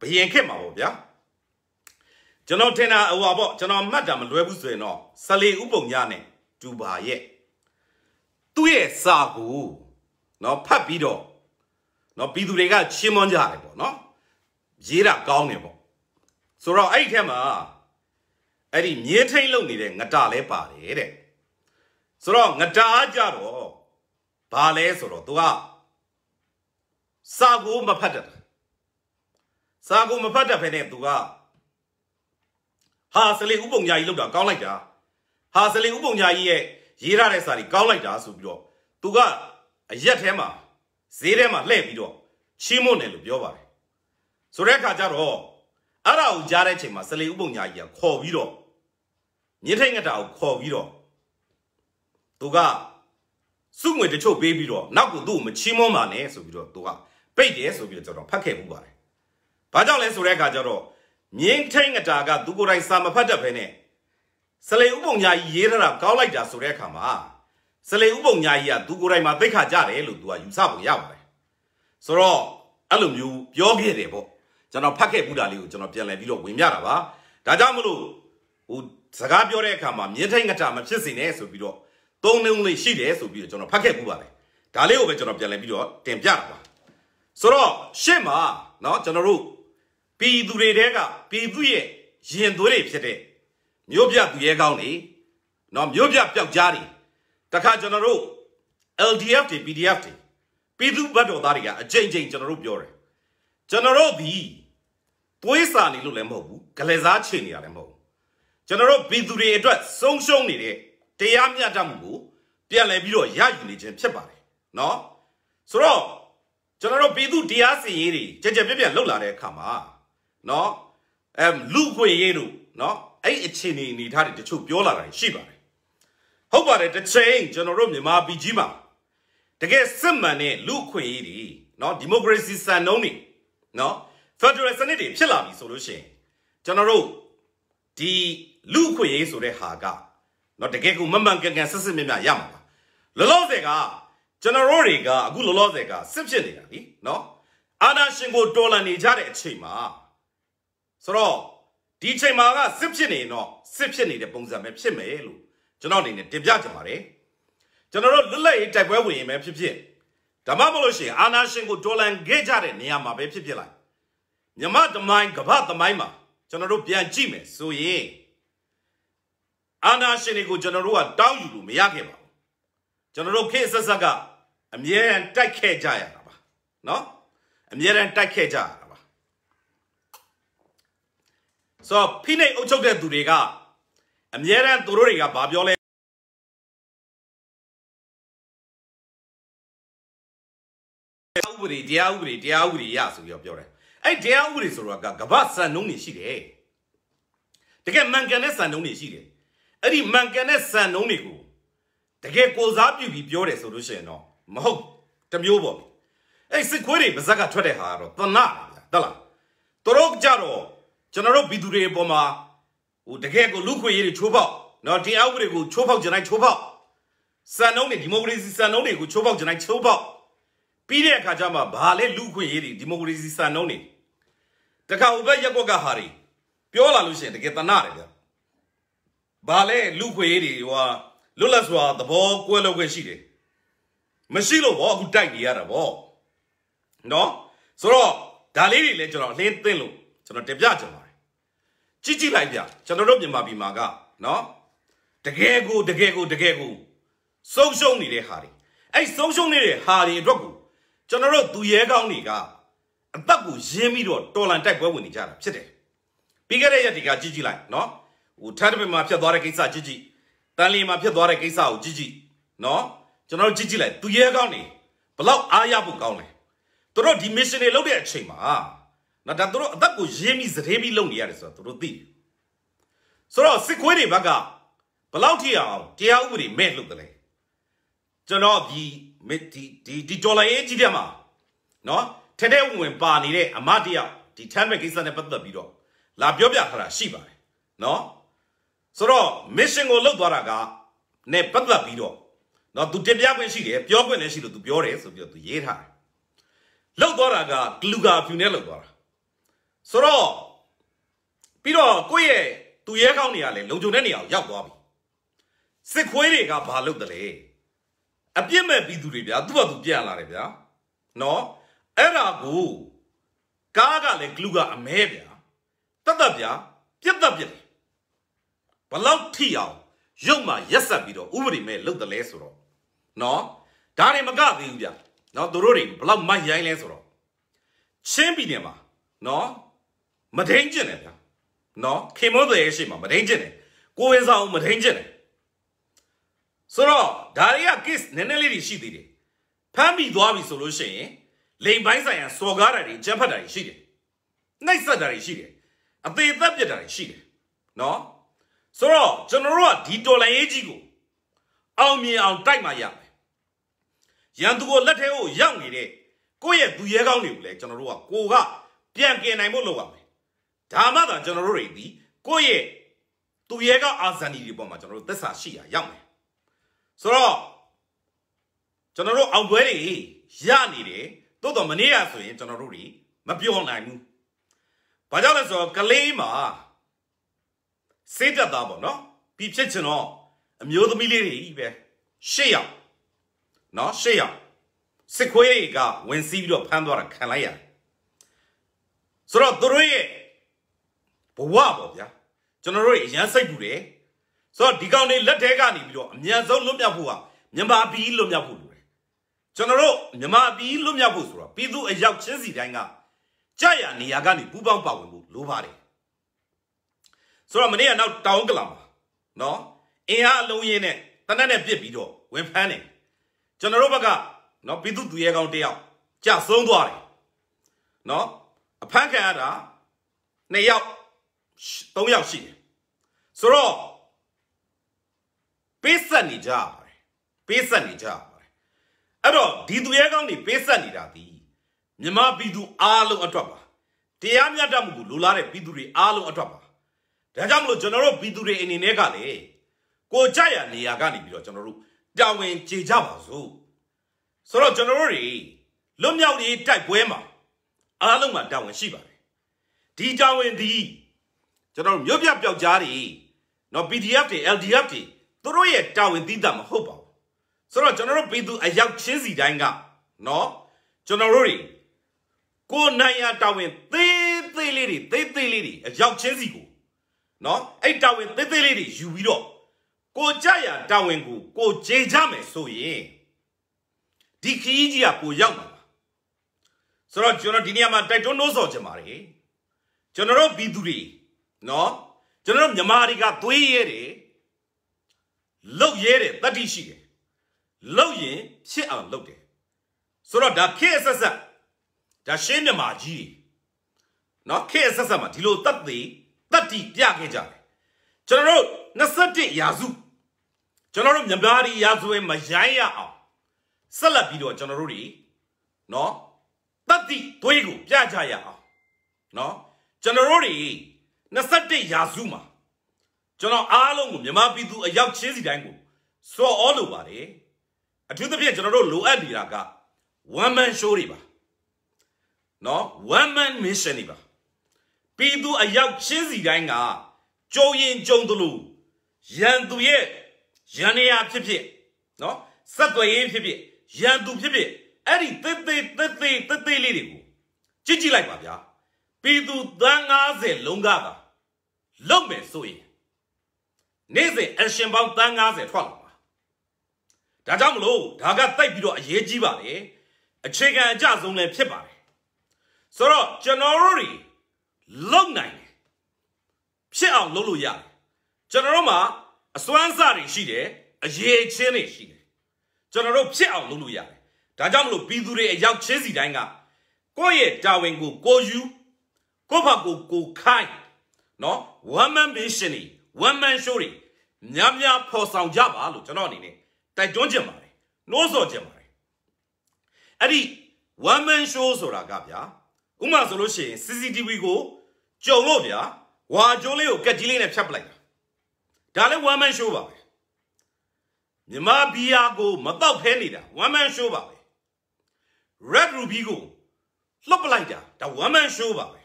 ဘယင်ခက်မှာပေါ့ဗျာကျွန်တော်ထင်တာဟိုပါပေါ့ကျွန်တော်မှတ်တာမလွဲဘူးဆိုရင်တော့ဆလီဥပုံညနဲ့ဒူဘာရဲ့သူ့ရဲ့စာကိုနော်ဖတ်ပြီးတော့နော်ပြည်သူတွေကချီးမွမ်းကြတယ်ပေါ့နော်ရေးတာကောင်းတယ်ပေါ့ဆိုတော့အဲ့ဒီထဲမှာအဲ့ဒီမြင်းထိန်လုံနေတဲ့ငတာလဲပါတယ်တဲ့ဆိုတော့ငတာကြတော့ဘာလဲဆိုတော့ तू ကစာကိုမဖတ်တတ်စာကိုမဖတ်တတ်ဖ ೇನೆ သူကဟာစလေဥပုံညာကြီးလောက်တာကောင်းလိုက်တာဟာစလေဥပုံညာကြီးရဲ့ရေးထားတဲ့စာတွေကောက်လိုက်တာဆိုပြီးတော့သူကအရက်ထဲမှာဈေးထဲမှာလှည့်ပြီးတော့ချီးမွမ်းတယ်လို့ပြောပါတယ်ဆိုတဲ့အခါကျတော့အဲ့ဒါကိုကြားတဲ့အချိန်မှာစလေဥပုံညာကြီးကခေါ်ပြီးတော့မြင့်ထိတ်ငတာကိုခေါ်ပြီးတော့သူကစုငွေတချို့ပေးပြီးတော့နောက်ကသူ့ကိုမချီးမွမ်းပါနဲ့ဆိုပြီးတော့သူကပိတ်တယ်ဆိုပြီးတော့ကျွန်တော်ဖတ်ခဲ့မှုပါတယ်။ဘာကြောင့်လဲဆိုတဲ့အခါကျတော့မြင်းထိတ်ငတာကသူကိုယ်တိုင်စာမဖတ်တတ်ဘဲနဲ့စလေဥပုံညာကြီးရေးထားတာကောင်းလိုက်တာဆိုတဲ့အခါမှာစလေဥပုံညာကြီးကသူကိုယ်တိုင်မှာသိခါကြတယ်လို့သူကယူဆပုံရပါတယ်ဆိုတော့အဲ့လိုမျိုးပြောခဲ့တယ်ပေါ့ကျွန်တော်ဖတ်ခဲ့ဘူးတာလေးကိုကျွန်တော်ပြန်လည်ပြီးတော့ဝင်ပြတာပါဒါကြောင့်မလို့ဟိုစကားပြောတဲ့အခါမှာမြင်းထိန်ကတာမဖြစ်စေနဲ့ဆိုပြီးတော့သုံးနှုံးလေးရှိတယ်ဆိုပြီးတော့ကျွန်တော်ဖတ်ခဲ့ဘူးပါတယ်ဒါလေးကိုပဲကျွန်တော်ပြန်လည်ပြီးတော့တင်ပြတာပါဆိုတော့ရှင့်မှာเนาะကျွန်တော်တို့ပြည်သူတွေတဲကပြည်သူရဲ့ရင်သွေးတွေဖြစ်တဲ့မြို့ပြသူရဲကောင်းတွေနော်မြို့ပြပျောက်ကြားတွေတခါကျွန်တော်တို့ LDF တွေ PDF တွေပြည်သူ့ဘက်တော်သားတွေကအကြိမ်ကြိမ်ကျွန်တော်တို့ပြောတယ်ကျွန်တော်တို့ဒီသွေးစာနေလို့လည်းမဟုတ်ဘူးဂလဲစားချေနေတာလည်းမဟုတ်ဘူးကျွန်တော်တို့ပြည်သူတွေအတွက်ဆုံးရှုံးနေတဲ့တရားမျှတမှုကို ပြန်လည်ပြီးတော့ရယူနေခြင်းဖြစ်ပါတယ်နော်ဆိုတော့ကျွန်တော်တို့ပြည်သူတရားစီရင်တွေကြကြပြပြလှုပ်လာတဲ့အခါမှာနော်အဲလူခွေရေးတို့နော်အဲ့အခြေအနေအနေထားတွေတချို့ပြောလာတာရှိပါတယ်ဟုတ်ပါတယ်တစ်ချိန်ကျွန်တော်တို့မြန်မာပြည်ကြီးမှာတကယ်စစ်မှန်တဲ့လူ့အခွင့်အရေးတွေနော်ဒီမိုကရေစီစံနှုန်းတွေနော်ဖက်ဒရယ်စနစ်တွေဖြစ်လာပြီဆိုလို့ရှိရင်ကျွန်တော်တို့ဒီလူ့အခွင့်အရေးဆိုတဲ့ဟာကနော်တကယ်ကိုမမှန်ကန်ကန်စစ်စစ်မြတ်မြတ်ရမှာပါလောလောဆယ်ကကျွန်တော်တို့တွေကအခုလောလောဆယ်ကစစ်ဖြစ်နေတာလीနော်အာနာရှင်ကိုတော်လန်နေကြတဲ့အချိန်မှာဆိုတော့ဒီချိန်မှာကစစ်ဖြစ်နေရင်တော့စစ်ဖြစ်နေတဲ့ပုံစံပဲဖြစ်မယ်လို့ကျွန်တော်အနေနဲ့တင်ပြချင်ပါတယ်ကျွန်တော်တို့လွတ်လပ်ရေးတိုက်ပွဲဝင်ရင်ပဲဖြစ်ဖြစ်ဒါမှမဟုတ်လို့ရှိရင်အာနာရှင်ကိုဒေါ်လန်ခဲ့ကြတဲ့နေရာမှာပဲဖြစ်ဖြစ်လိုက်မြမတမိုင်းကပတမိုင်းမှာကျွန်တော်တို့ပြန်ကြည့်မယ်ဆိုရင်အာနာရှင်တွေကိုကျွန်တော်တို့ကတောင်းယူလို့မရခဲ့ပါဘူးကျွန်တော်တို့ခေတ်ဆက်ဆက်ကအမြဲတမ်းတိုက်ခဲ့ကြရတာပါเนาะအမြဲတမ်းတိုက်ခဲ့ကြရဆိုတော့ဖိနှိပ်အုပ်ချုပ်တဲ့သူတွေကအမြဲတမ်းသူတို့တွေကဘာပြောလဲဥပဒေတရားဥပဒေတရားဥပဒေရဆိုပြီးတော့ပြောတယ်အဲ့တရားဥပဒေဆိုတော့ကကပတ်စံနှုန်းတွေရှိတယ်တကယ်မှန်ကန်တဲ့စံနှုန်းတွေရှိတယ်အဲ့ဒီမှန်ကန်တဲ့စံနှုန်းတွေကိုတကယ်ကိုစားပြုပြီးပြောတယ်ဆိုလို့ရှိရင်တော့မဟုတ်တမျိုးပေါ့အဲ့စစ်ခွေးတွေပါဇက်ကထွက်တဲ့ဟာကတော့တနာဗျာတက်လားသူတို့ကြတော့ကျွန်တော်တို့ပြည်သူတွေအပေါ်မှာဟိုတကယ်ကိုလူခွေရေးတွေချိုးဖောက်နော်တရားဥပဒေကိုချိုးဖောက်ကြနိုင်ချိုးဖောက်စံနှုန်းတွေဒီမိုကရေစီစံနှုန်းတွေကိုချိုးဖောက်ကြနိုင်ချိုးဖောက်ပြီးတဲ့အခါကျမှဘာလဲလူခွေရေးတွေဒီမိုကရေစီစံနှုန်းတွေတခါဟိုဘက်ရက်ကွက်ကဟာတွေပြောလာလို့ရှိရင်တကယ်တနာတယ်ဗျဘာလဲလူခွေရေးတွေဟိုဟာလွတ်လပ်စွာသဘောကွဲလို့ခွင့်ရှိတယ်မရှိလို့ဗောအခုတိုက်နေရတာဗောနော်ဆိုတော့ဒါလေးတွေလည်းကျွန်တော်အလင်းသိမ့်လို့ကျွန်တော်တင်ပြချင်ပါကြည့်ကြည့်လိုက်ဗျကျွန်တော်တို့မြန်မာပြည်မှာကနော်တကယ်ကို တကယ်ကို တကယ်ကိုဆုံးရှုံးနေတဲ့ဟာတွေအဲ့ဆုံးရှုံးနေတဲ့ဟာတွေအတွက်ကိုကျွန်တော်တို့သူရဲကောင်းတွေကအသက်ကိုရင်းပြီးတော့တော်လန်တိုက်ပွဲဝင်နေကြတာဖြစ်တယ်ပြီးခဲ့တဲ့ရက်တွေကကြည့်ကြည့်လိုက်နော်ဟိုထပ်တပင်မှာဖြစ်သွားတဲ့ကိစ္စကြည့်ကြည့်တန်လီမှာဖြစ်သွားတဲ့ကိစ္စကိုကြည့်ကြည့်နော်ကျွန်တော်တို့ကြည့်ကြည့်လိုက်သူရဲကောင်းတွေဘလောက်အားရဖို့ကောင်းလဲတို့ဒီ mission တွေလုပ်တဲ့အချိန်မှာငါဒါတို့အသက်ကိုရင်းပြီးစတဲ့ပြီးလုံနေရတယ်ဆိုတော့တို့သိတယ်ဆိုတော့စစ်ခွေးတွေဘက်ကဘလောက်ထိအောင်တရားဥပဒေမဲ့လို့တလဲကျွန်တော်ဒီဒီဒီဒီဒေါ်လာရေးကြီးတဲ့မှာနော်ထဲထဲဝင်ပါနေတဲ့အမတရားဒီထမ်းမဲ့ကိစ္စနဲ့ပတ်သက်ပြီးတော့လာပြောပြထားတာရှိပါတယ်နော်ဆိုတော့ mission ကိုလောက်သွားတာကနဲ့ပတ်သက်ပြီးတော့နော်သူတင်ပြခွင့်ရှိတယ်ပြောခွင့်လည်းရှိလို့သူပြောတယ်ဆိုပြီးတော့သူရေးထားတယ်လောက်သွားတာကဂလူကာဖြူနဲ့လောက်သွားတာဆိုတော့ပြီးတော့ကိုယ့်ရဲ့သူရဲကောင်းတွေကလည်းလုံခြုံတဲ့နေရာကိုရောက်သွားပြီစစ်ခွေးတွေကဘာလုပ်တယ်လဲအပြစ်မဲ့ပြည်သူတွေဗျာသူ့ဘာသူပြန်လာတယ်ဗျာနော်အဲ့ဒါကိုကားကလည်းဂလူကအမဲဗျာတတ်တတ်ဗျာပြတ်တတ်ပြတ်ဘလောက်ထိအောင်ရုပ်မှာရက်ဆက်ပြီးတော့ဥပဒေမဲ့လုပ်တယ်လဲဆိုတော့နော်ဒါတွေမကသေးဘူးဗျာနော်သူတို့တွေဘလောက်မိုက်ရိုင်းလဲဆိုတော့ချင်းပြည်နယ်မှာနော်မဒိန်ကျင်တယ်ဗျာနော်ခင်မိုးတယ်ရှိမှာမဒိန်ကျင်တယ်ကိုဝင်ဆောင်မဒိန်ကျင်တယ်ဆိုတော့ဒါတွေက kiss နည်းနည်းလေးတွေရှိသေးတယ်ဖမ်းပြီးသွားပြီဆိုလို့ရှိရင်လိန်ပိုင်းဆိုင်ရာစော်ကားတာတွေကြက်ဖတ်တာတွေရှိတယ်နှိပ်စက်တာတွေရှိတယ်အသေးသက်ပြစ်တာတွေရှိတယ်နော်ဆိုတော့ကျွန်တော်တို့ကဒီတော်လိုင်းရေးကြီးကိုအောင်မြင်အောင်တိုက်မှရမယ်ရန်သူကိုလက်ထဲကိုရောက်နေတဲ့ကိုယ့်ရဲ့သူရဲကောင်းတွေကိုလည်းကျွန်တော်တို့ကကိုကပြန်ကင်နိုင်ဖို့လုပ်ရမယ်ဒါမှသာကျွန်တော်တို့တွေဒီကိုယ့်ရဲ့သူရဲကအာဇန်နီတွေပေါ်မှာကျွန်တော်တို့သက်စာရှိရရောက်မယ်ဆိုတော့ကျွန်တော်တို့အောင်ပွဲတွေရနေတယ်သို့တော်မနေ့ကဆိုရင်ကျွန်တော်တို့တွေမပြောနိုင်ဘူးဘာကြောင့်လဲဆိုတော့ကလေးမှာစေတတ်တာပေါ့နော်ပြီးဖြစ်ချင်တော့အမျိုးသမီးလေးတွေပဲရှစ်ယောက်နော်ရှစ်ယောက်စစ်ခွေးကဝင်စီးပြီးတော့ဖမ်းသွားတာခံလိုက်ရတယ်ဆိုတော့သူတို့ရဲ့ဘဝပေါ့ဗျာကျွန်တော်တို့ရန်စိတ်ပူတယ်ဆိုတော့ဒီကောင်တွေလက်ထဲကနေပြီးတော့အမြန်ဆုံးလွတ်မြောက်ဖို့ဟာမြန်မာပြည်လွတ်မြောက်ဖို့လိုတယ်ကျွန်တော်တို့မြန်မာပြည်လွတ်မြောက်ဖို့ဆိုတော့ပြည်သူအယောက်ချင်းစီတိုင်းကကြာရနေရာကနေပူးပေါင်းပါဝင်ဖို့လိုပါတယ်ဆိုတော့မနေ့ကနောက်တောင်းကလာမှာနော်အင်အားအလုံးရင်းနဲ့တနက်နဲ့ပြစ်ပြီးတော့ဝင်ဖမ်းတယ်ကျွန်တော်တို့ဘက်ကနော်ပြည်သူသူရဲကောင်းတယောက်ကြာဆုံးသွားတယ်နော်အဖမ်းခံရတာနှစ်ယောက်3ယောက်ရှိတယ်ဆိုတော့ပေးဆက်နေကြပါတယ်ပေးဆက်နေကြပါတယ်အဲ့တော့ဒီသူရဲကောင်းတွေပေးဆက်နေတာဒီမြမပြည်သူအားလုံးအတွက်ပါတရားမျှတမှုကိုလိုလားတဲ့ပြည်သူတွေအားလုံးအတွက်ပါဒါကြောင့်မလို့ကျွန်တော်တို့ပြည်သူတွေအနေနဲ့ကလည်းကိုကြရနေရာကနေပြီးတော့ကျွန်တော်တို့တာဝန်ကျေကြပါစို့ဆိုတော့ကျွန်တော်တို့တွေလွတ်မြောက်ရေးတိုက်ပွဲမှာအားလုံးမှာတာဝန်ရှိပါတယ်ဒီတာဝန်ဒီကျွန်တော်မြို့ပြပျောက်ကြားတွေနော် PDF တွေ LDF တွေသူတို့ရဲ့တာဝန်သိတာမဟုတ်ပါဘူးဆိုတော့ကျွန်တော်တို့ပြည်သူအရောက်ချင်းစီတိုင်းကနော်ကျွန်တော်တို့တွေကိုနိုင်ရတာဝန်သေးသေးလေးတွေသေးသေးလေးတွေအရောက်ချင်းစီကိုနော်အဲ့တာဝန်သေးသေးလေးတွေယူပြီးတော့ကိုကြရတာဝန်ကိုကိုကြေကြမယ်ဆိုရင်ဒီခီးကြီးကကိုရောက်မှာပါဆိုတော့ကျွန်တော်ဒီနေရာမှာတိုက်တွန်းလို့ဆိုချင်ပါတယ်ကျွန်တော်တို့ပြည်သူတွေနော်ကျွန်တော်တို့မြမာတွေကသွေးရဲတယ်လှုပ်ရဲတယ်တတိရှိတယ်လှုပ်ရင်ဖြစ်အောင်လှုပ်တယ်ဆိုတော့ဒါခေတ်ဆက်ဆက်ဒါရှင်းမြမာကြီးနော်ခေတ်ဆက်ဆက်မှာဒီလိုတက်သေးတတိပြခဲ့ကြတယ်ကျွန်တော်တို့27ရာစုကျွန်တော်တို့မြမာတွေရာစုဝင်မရိုင်းရအောင်ဆက်လက်ပြီးတော့ကျွန်တော်တို့တွေနော်တတိသွေးကိုပြကြရအောင်နော်ကျွန်တော်တို့တွေ21ရာစုမှာကျွန်တော်အားလုံးကိုမြန်မာပြည်သူအယောက်ချင်းစီတိုင်းကိုစော်ဩလိုပါတယ်အထူးသဖြင့်ကျွန်တော်တို့လိုအပ်နေတာက one man show တွေပါနော် one man mission တွေပါပြည်သူအယောက်ချင်းစီတိုင်းကကြုံရင်ကြုံသလိုရန်သူရဲ့ရန်နေရာဖြစ်ဖြစ်နော်ဆက်သွယ်ရေးဖြစ်ဖြစ်ရန်သူဖြစ်ဖြစ်အဲ့ဒီသေသေးသေသေးသေသေးလေးတွေကိုကြည့်ကြည့်လိုက်ပါဗျာပြည်သူသန်း90လုံးကသာလုံမယ်ဆိုရင်နေ့စဉ်အရှင်ပေါင်းသန်း90ထွက်လာမှာဒါကြောင့်မလို့ဒါကတိုက်ပြီးတော့အရေးကြီးပါတယ်အခြေခံအကျဆုံးလည်းဖြစ်ပါတယ်ဆိုတော့ကျွန်တော်တို့တွေလုံနိုင်တယ်ဖြစ်အောင်လုပ်လို့ရတယ်ကျွန်တော်တို့မှာအစွမ်းစတွေရှိတယ်အရေးချင်းတွေရှိတယ်ကျွန်တော်တို့ဖြစ်အောင်လုပ်လို့ရတယ်ဒါကြောင့်မလို့ပြည်သူတွေအရောက်ချင်းစီတိုင်းကကိုယ့်ရဲ့တာဝန်ကိုကိုယူကိုဖာကိုကိုခိုင်းနော် one man mission တွေ one man show တွေများများဖော်ဆောင်ကြပါလို့ကျွန်တော်အနေနဲ့တိုက်တွန်းချင်ပါတယ်နှိုးဆော်ချင်ပါတယ်အဲ့ဒီ one man show ဆိုတာကဗျာဥမာဆိုလို့ရှိရင် CCTV ကိုကြုံလို့ဗျာဝါကျုံးလေးကိုကက်ကြီးလေးနဲ့ဖြတ်ပလိုက်တာဒါလည်း one man show ပါပဲမြမဘီယာကိုမတော့ဖဲနေတာ one man show ပါပဲ red ruby ကိုလှုပ်ပလိုက်တာဒါ one man show ပါပဲ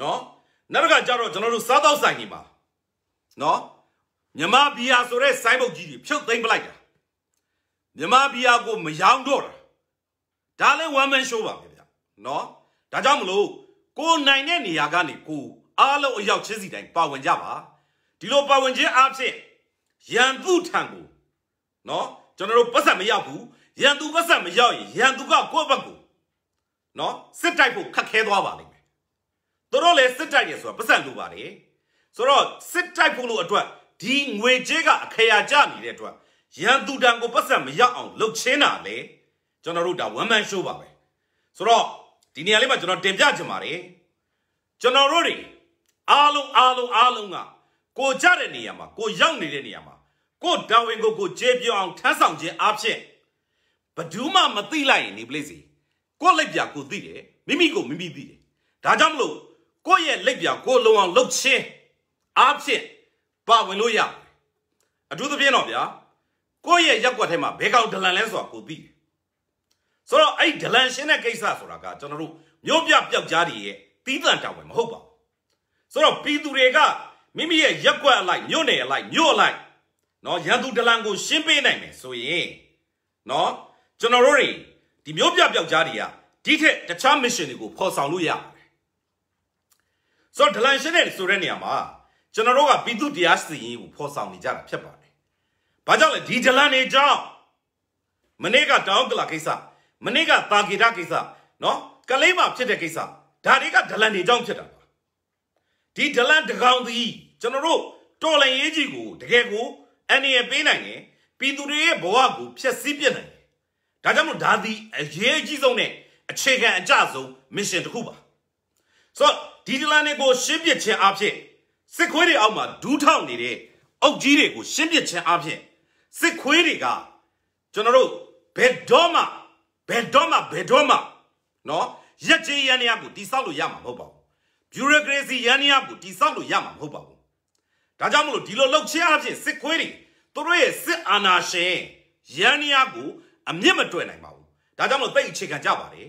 နော်နောက်တစ်ခါကျတော့ကျွန်တော်တို့စားတော့ဆိုင်နေမှာနော်မြမဘီယာဆိုတဲ့ဆိုင်းပုတ်ကြီးတွေဖြုတ်သိမ်းပလိုက်တာမြမဘီယာကိုမယောင်တော့တာဒါလည်း one man show ပါပဲဗျနော်ဒါကြောင့်မလို့ကိုနိုင်တဲ့နေရာကနေကို အားလုံးအရောက်ချင်းစီတိုင်းပါဝင်ကြပါဒီလိုပါဝင်ခြင်းအဖြစ်ရန်သူထံကိုနော်ကျွန်တော်တို့ပတ်သက်မရောက်ဘူးရန်သူပတ်သက်မရောက်ရင်ရန်သူကကိုယ့်ဘက်ကိုနော်စစ်တိုက်ဖို့ခက်ခဲသွားပါလိမ့်မယ်သူတို့လည်းစစ်တိုက်တယ်ဆိုတာပတ်စံလိုပါတယ်ဆိုတော့စစ်တိုက်ဖို့လို့အတွက်ဒီငွေကြေးကအခရာကျနေတဲ့အတွက်ရန်သူတန်ကိုပတ်စံမရောက်အောင်လှုပ်ချင်းတာလေကျွန်တော်တို့ဒါဝမ်မန်ရှိုးပါပဲဆိုတော့ဒီနေရာလေးမှာကျွန်တော်တင်ပြချင်ပါတယ်ကျွန်တော်တို့တွေအားလုံးအားလုံးအားလုံးကကိုကြတဲ့နေရာမှာကိုရောက်နေတဲ့နေရာမှာကိုတာဝန်ကိုကိုကျေပြောင်းအောင်ထမ်းဆောင်ခြင်းအဖြစ်ဘဒူးမှမသိလိုက်ရင်ဒီ place ကိုလက်ပြကိုသိတယ်မိမိကိုမိမိသိတယ်ဒါကြောင့်မလို့ကိုယ့်ရဲ့လက်ပြကိုလုံအောင်လှုပ်ခြင်းအားဖြင့်ပါဝင်လို့ရအထူးသဖြင့်တော့ဗျာကိုယ့်ရဲ့ရက်ွက်ထဲမှာဘယ်ကောင်ဒလန်လဲဆိုတာကိုသိတယ်ဆိုတော့အဲ့ဒလန်ရှင်းတဲ့ကိစ္စဆိုတာကကျွန်တော်တို့မြို့ပြပျောက်ကြားတွေရဲ့တီးတန့်တောင်ဝင်မဟုတ်ပါဘူးဆိုတော့ပြည်သူတွေကမိမိရဲ့ရက်ွက်အလိုက်မြို့နယ်အလိုက်မြို့အလိုက်နော်ရန်သူဒလန်ကိုရှင်းပေးနိုင်မယ်ဆိုရင်နော်ကျွန်တော်တို့တွေဒီမြို့ပြပျောက်ကြားတွေကဒီထက်တခြား mission တွေကိုဖော်ဆောင်လို့ရတယ်ဆိုတော့ဒလန်ရှင်းတယ်ဆိုတဲ့နေရာမှာကျွန်တော်တို့ကပြည်သူတရားစီရင်ကိုဖော်ဆောင်နေကြတာဖြစ်ပါတယ်။ဘာကြောင့်လဲဒီဒလန်နေကြောင့်မနေ့ကတောင်ကလာကိစ္စမနေ့ကတာဂီတာကိစ္စနော်ကလေးမှာဖြစ်တဲ့ကိစ္စဒါတွေကဒလန်နေကြောင့်ဖြစ်တာပါ။ဒီဒလန်တကောင်သည်ကျွန်တော်တို့တော်လှန်ရေးကြီးကိုတကယ်ကိုအန္တရာယ်ပေးနိုင်တယ်ပြည်သူတွေရဲ့ဘဝကိုဖျက်ဆီးပစ်နိုင်တယ်။ဒါကြောင့်မို့ဒါသည်အရေးကြီးဆုံးနဲ့အခြေခံအကျဆုံး mission တစ်ခုပါ။ဆိုတော့ဒီဒလန်တွေကိုရှင်းပြခြင်းအပြင်စစ်ခွေးတွေအောက်မှာဒူးထောက်နေတဲ့အုပ်ကြီးတွေကိုရှင်းပြခြင်းအပြင်စစ်ခွေးတွေကကျွန်တော်တို့ဘယ်တော့မှဘယ်တော့မှဘယ်တော့မှနော်ရက်ချေရန်ရကိုတိဆောက်လို့ရမှာမဟုတ်ပါဘူးဘျူရိုကရေစီရန်ရကိုတိဆောက်လို့ရမှာမဟုတ်ပါဘူးဒါကြောင့်မလို့ဒီလိုလှုပ်ခြင်းအပြင်စစ်ခွေးတွေသူတို့ရဲ့စစ်အာဏာရှင်ရန်ရကိုအမြင့်မတွေ့နိုင်ပါဘူးဒါကြောင့်မလို့တိတ်အခြေခံကြပါတယ်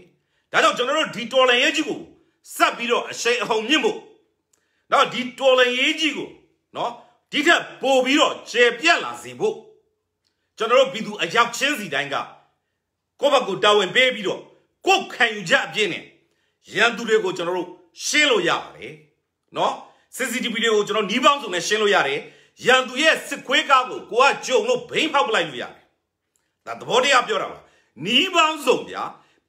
ဒါကြောင့်ကျွန်တော်တို့ဒီတော်လှန်ရေးကြီးကိုဆက်ပြီးတော့အရှိန်အဟုန်မြင့်ဖို့နော်ဒီတော်လန်ရေးကြီးကိုနော်ဒီထက်ပိုပြီးတော့ကျေပြတ်လာစေဖို့ကျွန်တော်တို့ပြည်သူအယောက်ချင်းစီတိုင်းကကိုယ့်ဘက်ကိုတာဝန်ပေးပြီးတော့ကိုယ်ခံယူကြအပြည့်နဲ့ရန်သူတွေကိုကျွန်တော်တို့ရှင်းလို့ရပါတယ်နော် CCTV တွေကိုကျွန်တော်နီးပေါင်းစုံနဲ့ရှင်းလို့ရတယ်ရန်သူရဲ့စစ်ခွေးကားကိုကိုကဂျုံလို့ဘိန်းဖောက်ပလိုက်လို့ရတယ်ဒါသဘောတရားပြောတာပါနီးပေါင်းစုံဗျာ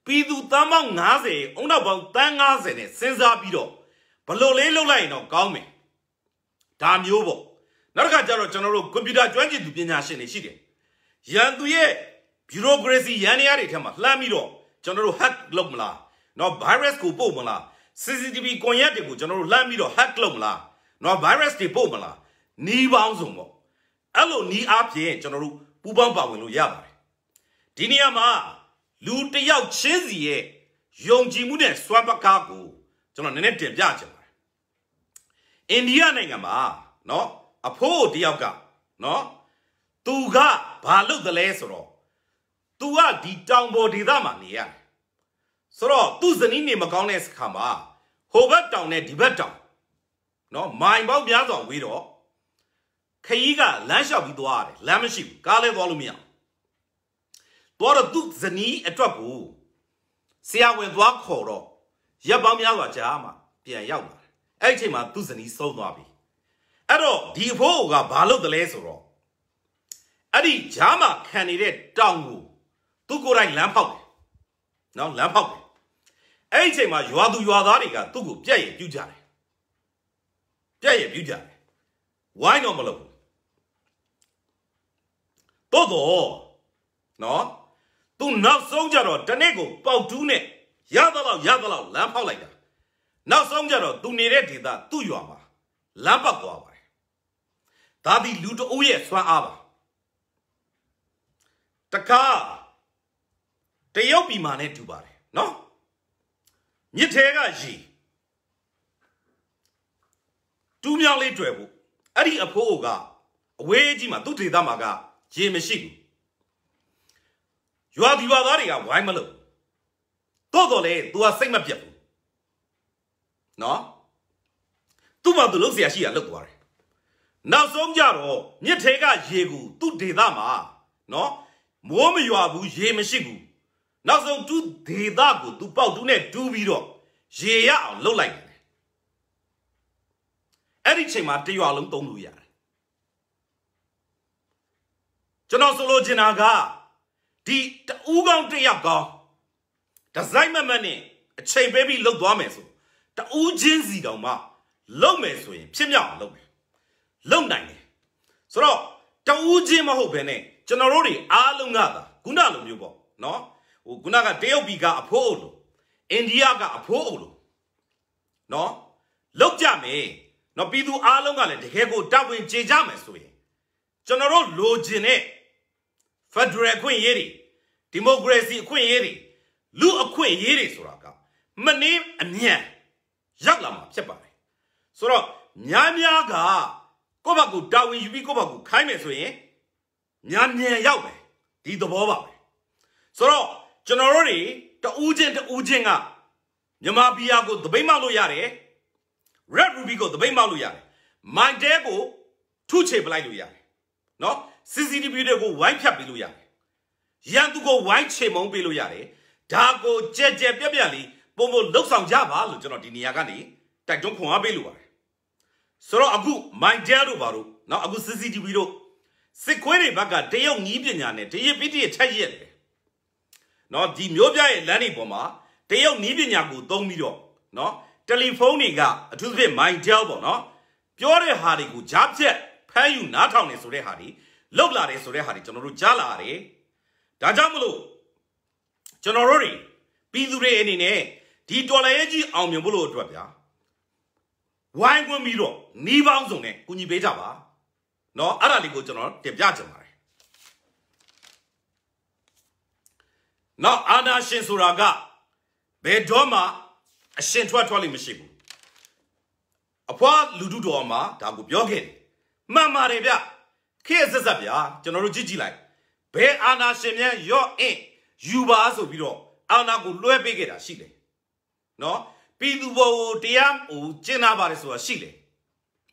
ပြည်သူတန်းပေါင်း90အုံနောက်ပေါင်းတန်း90နဲ့စဉ်းစားပြီးတော့ဘလို့လေးလှုပ်လိုက်ရင်တော့ကောင်းမယ်ဒါမျိုးပေါ့နောက်တစ်ခါကျတော့ကျွန်တော်တို့ကွန်ပျူတာကျွမ်းကျင်သူပညာရှင်တွေရှိတယ်ရန်သူရဲ့ဘီရိုကရေစီရန်နေရာတွေထဲမှာလှမ်းပြီးတော့ကျွန်တော်တို့ hack လုပ်မလားနော် virus ကိုပို့မလား CCTV ကွန်ရက်တွေကိုကျွန်တော်တို့လှမ်းပြီးတော့ hack လုပ်မလားနော် virus တွေပို့မလားနီးပေါင်းစုံပေါ့အဲ့လိုနီးအားဖြင့်ကျွန်တော်တို့ပူးပေါင်းပါဝင်လို့ရပါတယ်ဒီနေရာမှာလူတယောက်ချင်းစီရဲ့ယုံကြည်မှုနဲ့စွမ်းပကားကိုကျွန်တော်နည်းနည်းတင်ပြချင်ပါတယ်။အိန္ဒိယနိုင်ငံမှာเนาะအဖိုးတယောက်ကเนาะသူကဘာလုပ်သလဲဆိုတော့ तू ကဒီတောင်ပေါ်ဒေသမှာနေရတယ်။ဆိုတော့သူ့ဇနီးနေမကောင်းတဲ့အခါမှာဟိုဘက်တောင်နဲ့ဒီဘက်တောင်เนาะမိုင်ပေါက်များစွာဝေးတော့ခကြီးကလမ်းလျှောက်ပြီးသွားရတယ်လမ်းမရှိဘူးကားလည်းသွားလို့မရဘူးသွားတော့သူ့ဇနီးအတွက်ကိုဆရာဝန်သွားခေါ်တော့ရပ်ပေါင်းများစွာကြားမှာပြန်ရောက်လာအဲ့ဒီအချိန်မှာသူ့ဇနီးဆုံးသွားပြီအဲ့တော့ဒီအဖိုးကဘာလုပ်တယ်လဲဆိုတော့အဲ့ဒီဂျားမှာခံနေတဲ့တောင်ကိုသူကိုယ်တိုင်လမ်းဖောက်တယ်နော်လမ်းဖောက်တယ်အဲ့ဒီအချိန်မှာရွာသူရွာသားတွေကသူ့ကိုပြက်ရပြူးကြတယ်ပြက်ရပြူးကြတယ်ဝိုင်းတော့မလုပ်ဘူးတော်တော်နော်သူနောက်ဆုံးကြတော့တနေ့ကိုပေါက်တူးနဲ့ရသလောက်ရသလောက်လမ်းဖောက်လိုက်တာနောက်ဆုံးကြတော့သူနေတဲ့ဒေသသူ့ရွာမှာလမ်းပေါက်သွားပါတယ်ဒါဒီလူတအိုးရဲ့စွမ်းအားပါတကားတရုတ်ပြည်မှာနဲ့တူပါတယ်နော်မြစ်ထဲကရေတူးမြောင်းလေးတွေ့ဖို့အဲ့ဒီအဖိုးကအဝေးကြီးမှာသူ့ဒေသမှာကရေမရှိဘူးရွာသူရွာသားတွေကဝိုင်းမလို့တော့တော့လေ तू ကစိတ်မပြတ်ဘူးနော်သူ့မှာသူလုံးเสียရှိတာလုတ်သွားတယ်နောက်ဆုံးကြတော့မြစ်ထဲကရေကူသူ့ဒေသမှာနော်မိုးမရွာဘူးရေမရှိဘူးနောက်ဆုံးသူ့ဒေသကိုသူပေါက်သူနဲ့တူးပြီးတော့ရေရအောင်လုတ်လိုက်တယ်အဲ့ဒီချိန်မှာတရွာလုံးသုံးလို့ရတယ်ကျွန်တော်ဆိုလိုချင်တာကဒီတူးကောင်းတစ်ယောက်ကောင်းဒီဇိုင်းမမနဲ့အချိန်ပေးပြီးလှုပ်သွားမယ်ဆိုတူးချင်းစီတောင်မှလှုပ်မယ်ဆိုရင်ဖြစ်မြောက်အောင်လှုပ်မယ်လှုပ်နိုင်တယ်ဆိုတော့တူးချင်းမဟုတ်ဘဲနဲ့ကျွန်တော်တို့တွေအားလုံးကသာခုနလိုမျိုးပေါ့နော်ဟိုခုနကတရုတ်ပြည်ကအဖိုးအုပ်လိုအိန္ဒိယကအဖိုးအုပ်လိုနော်လောက်ကြမယ်နော်ပြည်သူအားလုံးကလည်းတကယ်ကိုတပ်ဝင်ကြေကြမယ်ဆိုရင်ကျွန်တော်တို့လိုချင်တဲ့ဖက်ဒရယ်ခွင့်ရေးတွေဒီမိုကရေစီအခွင့်ရေးတွေလူအခွင့်ရေးတွေဆိုတာကမနှင်းအမြန်ရောက်လာမှာဖြစ်ပါတယ်ဆိုတော့များများကကိုယ့်ဘက်ကိုတာဝန်ယူပြီးကိုယ့်ဘက်ကိုခိုင်းမယ်ဆိုရင်များမြန်ရောက်ပဲဒီသဘောပါပဲဆိုတော့ကျွန်တော်တို့တွေတူးချင်းတူးချင်းကမြန်မာပြည်အားကို သပိတ်မောက်လို့ရတယ် Red Ruby ကိုသပိတ်မောက်လို့ရတယ် My Dare ကိုထုချေပလိုက်လို့ရတယ်နော် CCTV တွေကိုဝိုင်းဖြတ်ပေးလို့ရတယ်။ရန်သူကိုဝိုင်းချိန်မုံပေးလို့ရတယ်။ဒါကိုကြက်ကြက်ပြက်ပြက်လေးပုံပုံလှုပ်ဆောင်ကြပါလို့ကျွန်တော်ဒီနေရာကနေတိုက်တွန်းခွန်အားပေးလိုပါတယ်။ဆိုတော့အခု my dad တို့ပါတို့နော်အခု CCTV တို့စစ်ခွေးတွေဘက်ကတရုတ်ကြီးပညာနဲ့တရစ်ပိတိရဲ့ထက်ရက်တယ်။နော်ဒီမျိုးပြရဲ့လမ်းတွေပေါ်မှာတရုတ်ကြီးပညာကိုသုံးပြီးတော့နော်တယ်လီဖုန်းတွေကအထူးသဖြင့် my dad ပေါ့နော်ပြောတဲ့ဟာတွေကိုကြားဖြတ်ဖမ်းယူနားထောင်နေဆိုတဲ့ဟာတွေလောက်လာတယ်ဆိုတဲ့ဟာတွေကျွန်တော်တို့ကြားလာရတယ်။ဒါကြောင့်မလို့ကျွန်တော်တို့တွေပြည်သူတွေအနေနဲ့ဒီဒေါ်လာရဲ့ကြီးအောင်မြင်ဖို့လို့အတွက်ဗျာဝိုင်းကွင်းပြီးတော့နှီးပေါင်းစုံနဲ့ကူညီပေးကြပါ။နော်အဲ့ဒါလေးကိုကျွန်တော်တင်ပြချင်ပါတယ်။နောက်အာနာရှင်ဆိုတာကဘယ်တော့မှအရှင်ထွက်ထွက်လိမ့်မရှိဘူး။အဖွားလူတုတော်မှာဒါကိုပြောခဲ့တယ်။မှန်ပါတယ်ဗျ။ခေတ်ဆက်ဆက်ဗျာကျွန်တော်တို့ကြည့်ကြည့်လိုက်ဘယ်အာနာရှင်မြန်ရော့အင့်ယူပါဆိုပြီးတော့အာနာကိုလွှဲပေးခဲ့တာရှိတယ်နော်ပြည်သူဘော်ကိုတရားဟိုကျင့်နာပါတယ်ဆိုတာရှိတယ်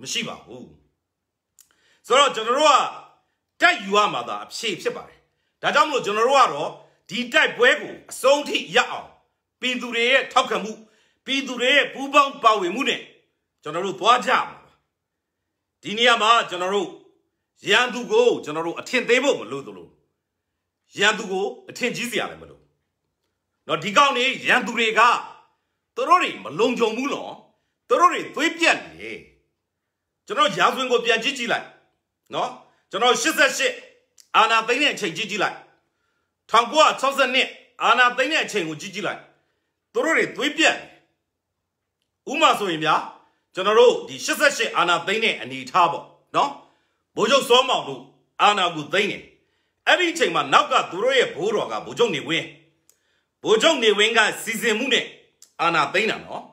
မရှိပါဘူးဆိုတော့ကျွန်တော်တို့ကတက်ယူရမှာသာအဖြေဖြစ်ပါတယ်ဒါကြောင့်မလို့ကျွန်တော်တို့ကတော့ဒီတိုက်ပွဲကိုအဆုံးထိရအောင်ပြည်သူတွေရဲ့ထောက်ခံမှုပြည်သူတွေရဲ့ပူးပေါင်းပါဝင်မှုနဲ့ကျွန်တော်တို့သွားကြမှာဒီနေရာမှာကျွန်တော်တို့ရန်သူကိုကျွန်တော်တို့အထင်သေးဖို့မလိုသလိုရန်သူကိုအထင်ကြီးစရာလည်းမလို။နော်ဒီကောက်နေရန်သူတွေကသူတို့တွေမလုံခြုံဘူးလောသူတို့တွေသွေးပြက်နေကျွန်တော်ရာဇဝင်ကိုပြန်ကြည့်ကြည့်လိုက်နော်ကျွန်တော်88အာနာသိန်းတဲ့အချိန်ကြည့်ကြည့်လိုက်1962အာနာသိန်းတဲ့အချိန်ကိုကြည့်ကြည့်လိုက်သူတို့တွေသွေးပြက်ဥမာဆိုရင်ဗျာကျွန်တော်တို့ဒီ88အာနာသိန်းတဲ့အနေထားပေါ့နော်ဘိုးချုပ်စောမောင်တို့အာနာကိုသိမ့်တယ်အဲ့ဒီအချိန်မှာနောက်ကသူတို့ရဲ့ဘိုးတော်ကဘိုးချုပ်နေဝင်းဘိုးချုပ်နေဝင်းကစီစဉ်မှုနဲ့အာနာသိမ့်တာနော်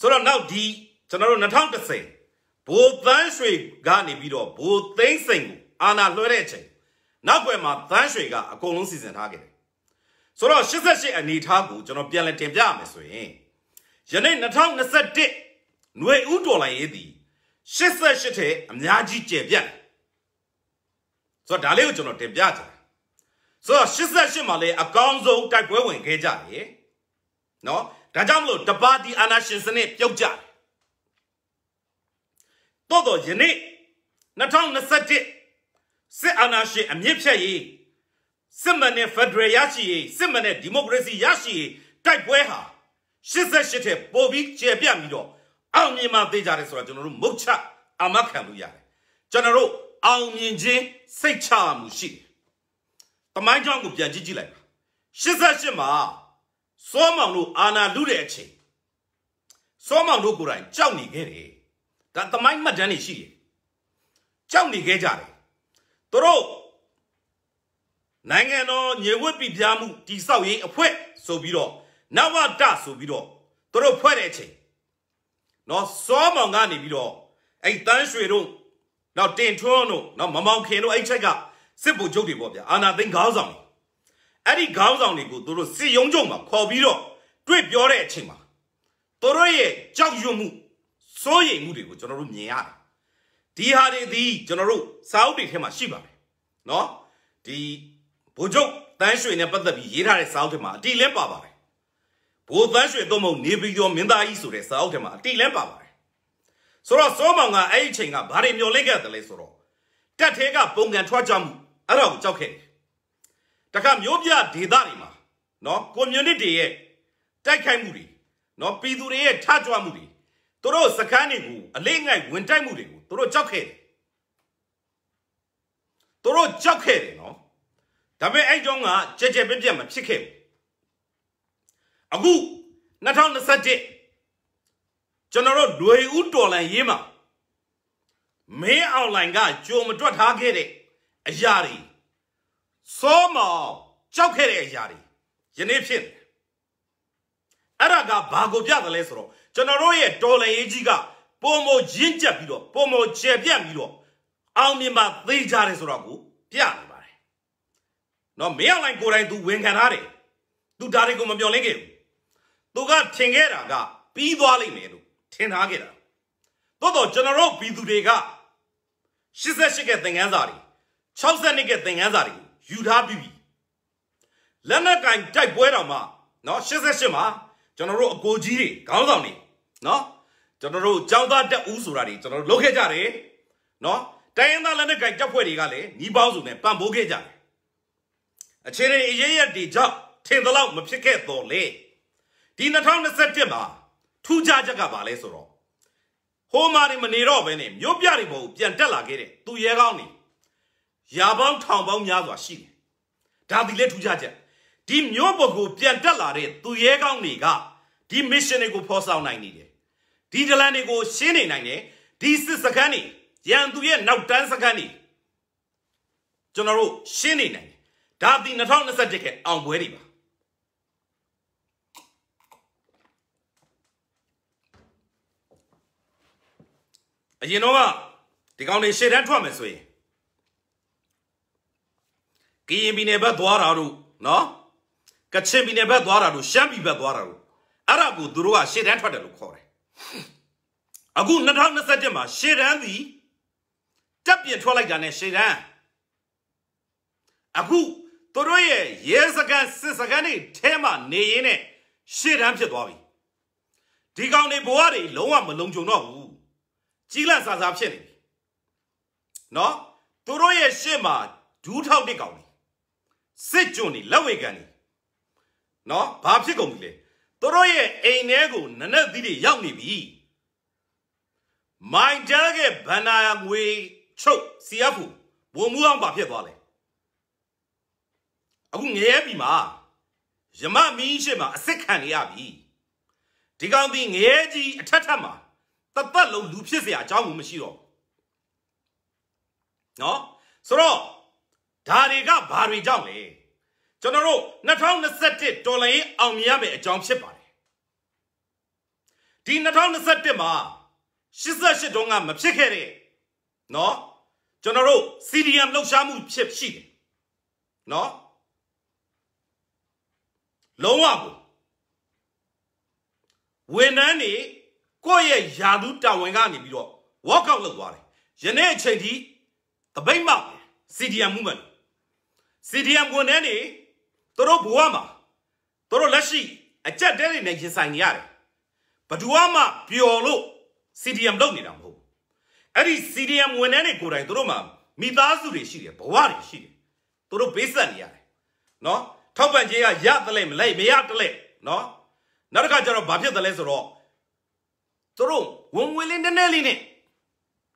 ဆိုတော့နောက်ဒီကျွန်တော်တို့2010ဘိုးသန်းရွှေကနေပြီးတော့ဘိုးသိမ့်စိန်ကိုအာနာလွှဲတဲ့အချိန်နောက်ွယ်မှာသန်းရွှေကအကုန်လုံးစီစဉ်ထားခဲ့တယ်ဆိုတော့88အနေထားကိုကျွန်တော်ပြန်လည်တင်ပြရမယ်ဆိုရင်ယနေ့2021ຫນွေဥတော်လိုင်းရေးသည်88ထဲအများကြီးကျယ်ပြန့်တယ်ဆိုတော့ဒါလေးကိုကျွန်တော်တင်ပြချင်တယ်ဆိုတော့88မှာလည်းအကောင်းဆုံးတိုက်ပွဲဝင်ခဲ့ကြတယ်နော်ဒါကြောင့်မလို့တပါတီအာနာရှင်စနစ်ပြုတ်ကြတယ်တော်တော်ယနေ့2021စစ်အာဏာရှင်အမြင့်ဖြတ်ရေးစစ်မှန်တဲ့ဖက်ဒရယ်ရရှိရေးစစ်မှန်တဲ့ဒီမိုကရေစီရရှိရေးတိုက်ပွဲဟာ88ထက်ပိုပြီးကျယ်ပြန့်ပြီးတော့အောင်မြင်မှသိကြတယ်ဆိုတာကျွန်တော်တို့မုတ်ချအာမခံလို့ရတယ်ကျွန်တော်တို့အောင်မြင်ခြင်းစိတ်ချမှုရှိတယ်တမိုင်းကြောင့်ကိုပြန်ကြည့်ကြည့်လိုက်ပါ88မှာစောမောင်တို့အာနာလူတဲ့အချိန်စောမောင်တို့ကိုယ်တိုင်ကြောက်နေခဲ့တယ်ဒါတမိုင်းမှတ်တမ်းတွေရှိတယ်ကြောက်နေခဲ့ကြတယ်သူတို့နိုင်ငံတော်ညဝတ်ပြပြမှုတိဆောက်ရေးအဖွဲ့ဆိုပြီးတော့နဝတဆိုပြီးတော့သူတို့ဖွဲ့တဲ့အချိန်နော်စောမောင်ကနေပြီးတော့အဲ့တန်းရွှေတို့နောက်တင်ထွန်းတို့နောက်မမောင်ခင်တို့အဲ့ချက်ကစစ်ဘုံချုပ်တွေပေါ့ဗျာအာနာသိန်းခေါင်းဆောင်အဲ့ဒီခေါင်းဆောင်တွေကိုသူတို့စစ်ရုံးချုပ်မှာခေါ်ပြီးတော့တွေ့ပြောတဲ့အချိန်မှာသူတို့ရဲ့ကြောက်ရွံ့မှုစိုးရိမ်မှုတွေကိုကျွန်တော်တို့မြင်ရတယ်ဒီဟာတွေဒီကျွန်တော်တို့စာအုပ်တွေထဲမှာရှိပါတယ်နော်ဒီဘုံချုပ်တန်းရွှေနဲ့ပတ်သက်ပြီးရေးထားတဲ့စာအုပ်တွေမှာအတီလဲပါပါတယ်ဘိုးသန်းရွှေသို့မဟုတ်နေပြည်တော်မင်းသားကြီးဆိုတဲ့စာအုပ်ထဲမှာအတိလဲပါပါတယ်ဆိုတော့စောမောင်ကအဲ့ဒီအချိန်ကဘာတွေမျောလင့်ခဲ့တယ်လဲဆိုတော့တက်သေးကပုံကန်ထွက်ကြမှုအဲ့ဒါကိုကြောက်ခဲ့တယ်တခါမျိုးပြဒေသတွေမှာနော်ကွန်မြူနတီရဲ့တိုက်ခိုက်မှုတွေနော်ပြည်သူတွေရဲ့ထကြွမှုတွေသူတို့စခန်းတွေကိုအလေးငိုက်ဝင်တိုက်မှုတွေကိုသူတို့ကြောက်ခဲ့တယ်သူတို့ကြောက်ခဲ့တယ်နော်ဒါပေမဲ့အဲ့တုန်းကကြဲကြဲပြက်ပြက်မဖြစ်ခဲ့ဘူးအခု2021ကျွန်တော်တို့လွေဦးတော်လန်ရေးမှာမင်းအောင်လိုင်ကကြုံမတွက်ထားခဲ့တဲ့အရာတွေစောမောင်ကြောက်ခဲ့တဲ့အရာတွေယနေ့ဖြစ်နေအဲ့ဒါကဘာကိုပြတယ်လဲဆိုတော့ကျွန်တော်တို့ရဲ့တော်လန်ရေးကြီးကပုံမရင့်ကျက်ပြီးတော့ပုံမကျယ်ပြတ်ပြီးတော့အောင်မြင်မှသိကြတယ်ဆိုတော့ကိုပြနေပါတယ်။နော်မင်းအောင်လိုင်ကိုယ်တိုင် तू ဝင်ခံထားတယ်။ तू ဒါတွေကိုမပြောလင်းခဲ့ဘူးသူကထင်ခဲ့တာကပြီးသွားလိမ့်မယ်လို့ထင်ထားခဲ့တာသို့တော့ကျွန်တော်တို့ဘီသူတွေက88ကသင်ခန်းစာတွေ62ကသင်ခန်းစာတွေယူထားပြီးပြီလက်နက်ကင်တိုက်ပွဲတော်မှာเนาะ88မှာကျွန်တော်တို့အကိုကြီးတွေခေါင်းဆောင်တွေเนาะကျွန်တော်တို့ကြောင်းသားတက်ဦးဆိုတာတွေကျွန်တော်တို့လုပ်ခဲ့ကြတယ်เนาะတိုင်းရင်းသားလက်နက်ကင်တပ်ဖွဲ့တွေကလည်းညီပေါင်းစုနဲ့ပံ့ပိုးခဲ့ကြတယ်အခြေအနေအရေးရတီကြောင့်ထင်သလောက်မဖြစ်ခဲ့တော့လေဒီ2021မှာထူးခြားချက်ကဘာလဲဆိုတော့ဟိုမာတွေမနေတော့ဘဲနဲ့မြို့ပြတွေပေါ်ကိုပြန်တက်လာခဲ့တဲ့သူရဲကောင်းတွေရာပေါင်းထောင်ပေါင်းများစွာရှိတယ်။ဒါဒီလက်ထူးခြားချက်ဒီမြို့ပေါ်ကိုပြန်တက်လာတဲ့သူရဲကောင်းတွေကဒီ mission တွေကိုဖော်ဆောင်နိုင်နေတယ်။ဒီဒလန်တွေကိုရှင်းနေနိုင်တယ်။ဒီစစ်စခန်းတွေရန်သူရဲ့နောက်တန်းစခန်းတွေကျွန်တော်တို့ရှင်းနေနိုင်တယ်။ဒါဒီ2021ကအောင်ပွဲတွေပါအရင်တော့ကဒီကောင်တွေရှေ့တန်းထွက်မယ်ဆိုရင်ကရင်ပြည်နယ်ဘက်သွားတာတို့နော်ကချင်ပြည်နယ်ဘက်သွားတာတို့ရှမ်းပြည်ဘက်သွားတာတို့အဲ့ဒါကိုသူတို့ကရှေ့တန်းထွက်တယ်လို့ခေါ်တယ်အခု2021မှာရှေ့တန်းသည်တက်ပြင်ထွက်လိုက်တာနဲ့ရှေ့တန်းအခုသူတို့ရဲ့ရဲစခန်းစစ်စခန်းတွေထဲမှာနေရင်းနဲ့ရှေ့တန်းဖြစ်သွားပြီဒီကောင်တွေဘဝတွေလုံးဝမလုံခြုံတော့ဘူးကြီးလန့်စာစားဖြစ်နေပြီเนาะသူတို့ရဲ့ရှေ့မှာဒူးထောက်တစ်ကောင်နေစစ်ကြွနေလက်ဝေကန်နေเนาะဘာဖြစ်ကုန်ပြီလဲသူတို့ရဲ့အိမ်ထဲကိုနနက်သီးတွေရောက်နေပြီမိုင်တဲကဘန္နာငွေချုပ် CF ဘုံမူအောင်ပါဖြစ်သွားလဲအခုငရဲပြီမှာယမမင်းရှေ့မှာအစ်စ်ခံနေရပြီဒီကောင်ဒီငရဲကြီးအထက်ထက်မှာတပတ်လုံးလူဖြစ်เสียအကြောင်းကိုမရှိတော့နော်ဆိုတော့ဒါတွေကဘာတွေကြောင့်လဲကျွန်တော်တို့2021ဒေါ်လာရေးအောင်မြင်ရမယ်အကြောင်းဖြစ်ပါတယ်ဒီ2021မှာ88တုန်းကမဖြစ်ခဲ့တဲ့နော်ကျွန်တော်တို့ CDM လှုပ်ရှားမှုဖြစ်ရှိတယ်နော်လုံးဝကိုဝန်ထမ်းတွေကိုယ့်ရဲ့ယာသူတာဝန်ကနေပြီးတော့ walk out လုပ်သွားတယ်ယနေ့အချိန်ထိတပိတ်မောက် CDM movement CDM ဝန်ထမ်းတွေသူတို့ဘဝမှာသူတို့လက်ရှိအကြက်တဲတွေနဲ့ရင်ဆိုင်နေရတယ်ဘဒူဝမှပျော်လို့ CDM လုပ်နေတာမဟုတ်အဲ့ဒီ CDM ဝန်ထမ်းတွေကိုယ်တိုင်သူတို့မှာမိသားစုတွေရှိတယ်ဘဝတွေရှိတယ်သူတို့ဘေးဆက်နေရတယ်နော်ထောက်ပံ့ခြင်းကရတလဲမလဲမရတလဲနော်နောက်တစ်ခါကျတော့ဘာဖြစ်တယ်လဲဆိုတော့သူတို့ဝင်ဝင်လေးနည်းနည်းလေးနဲ့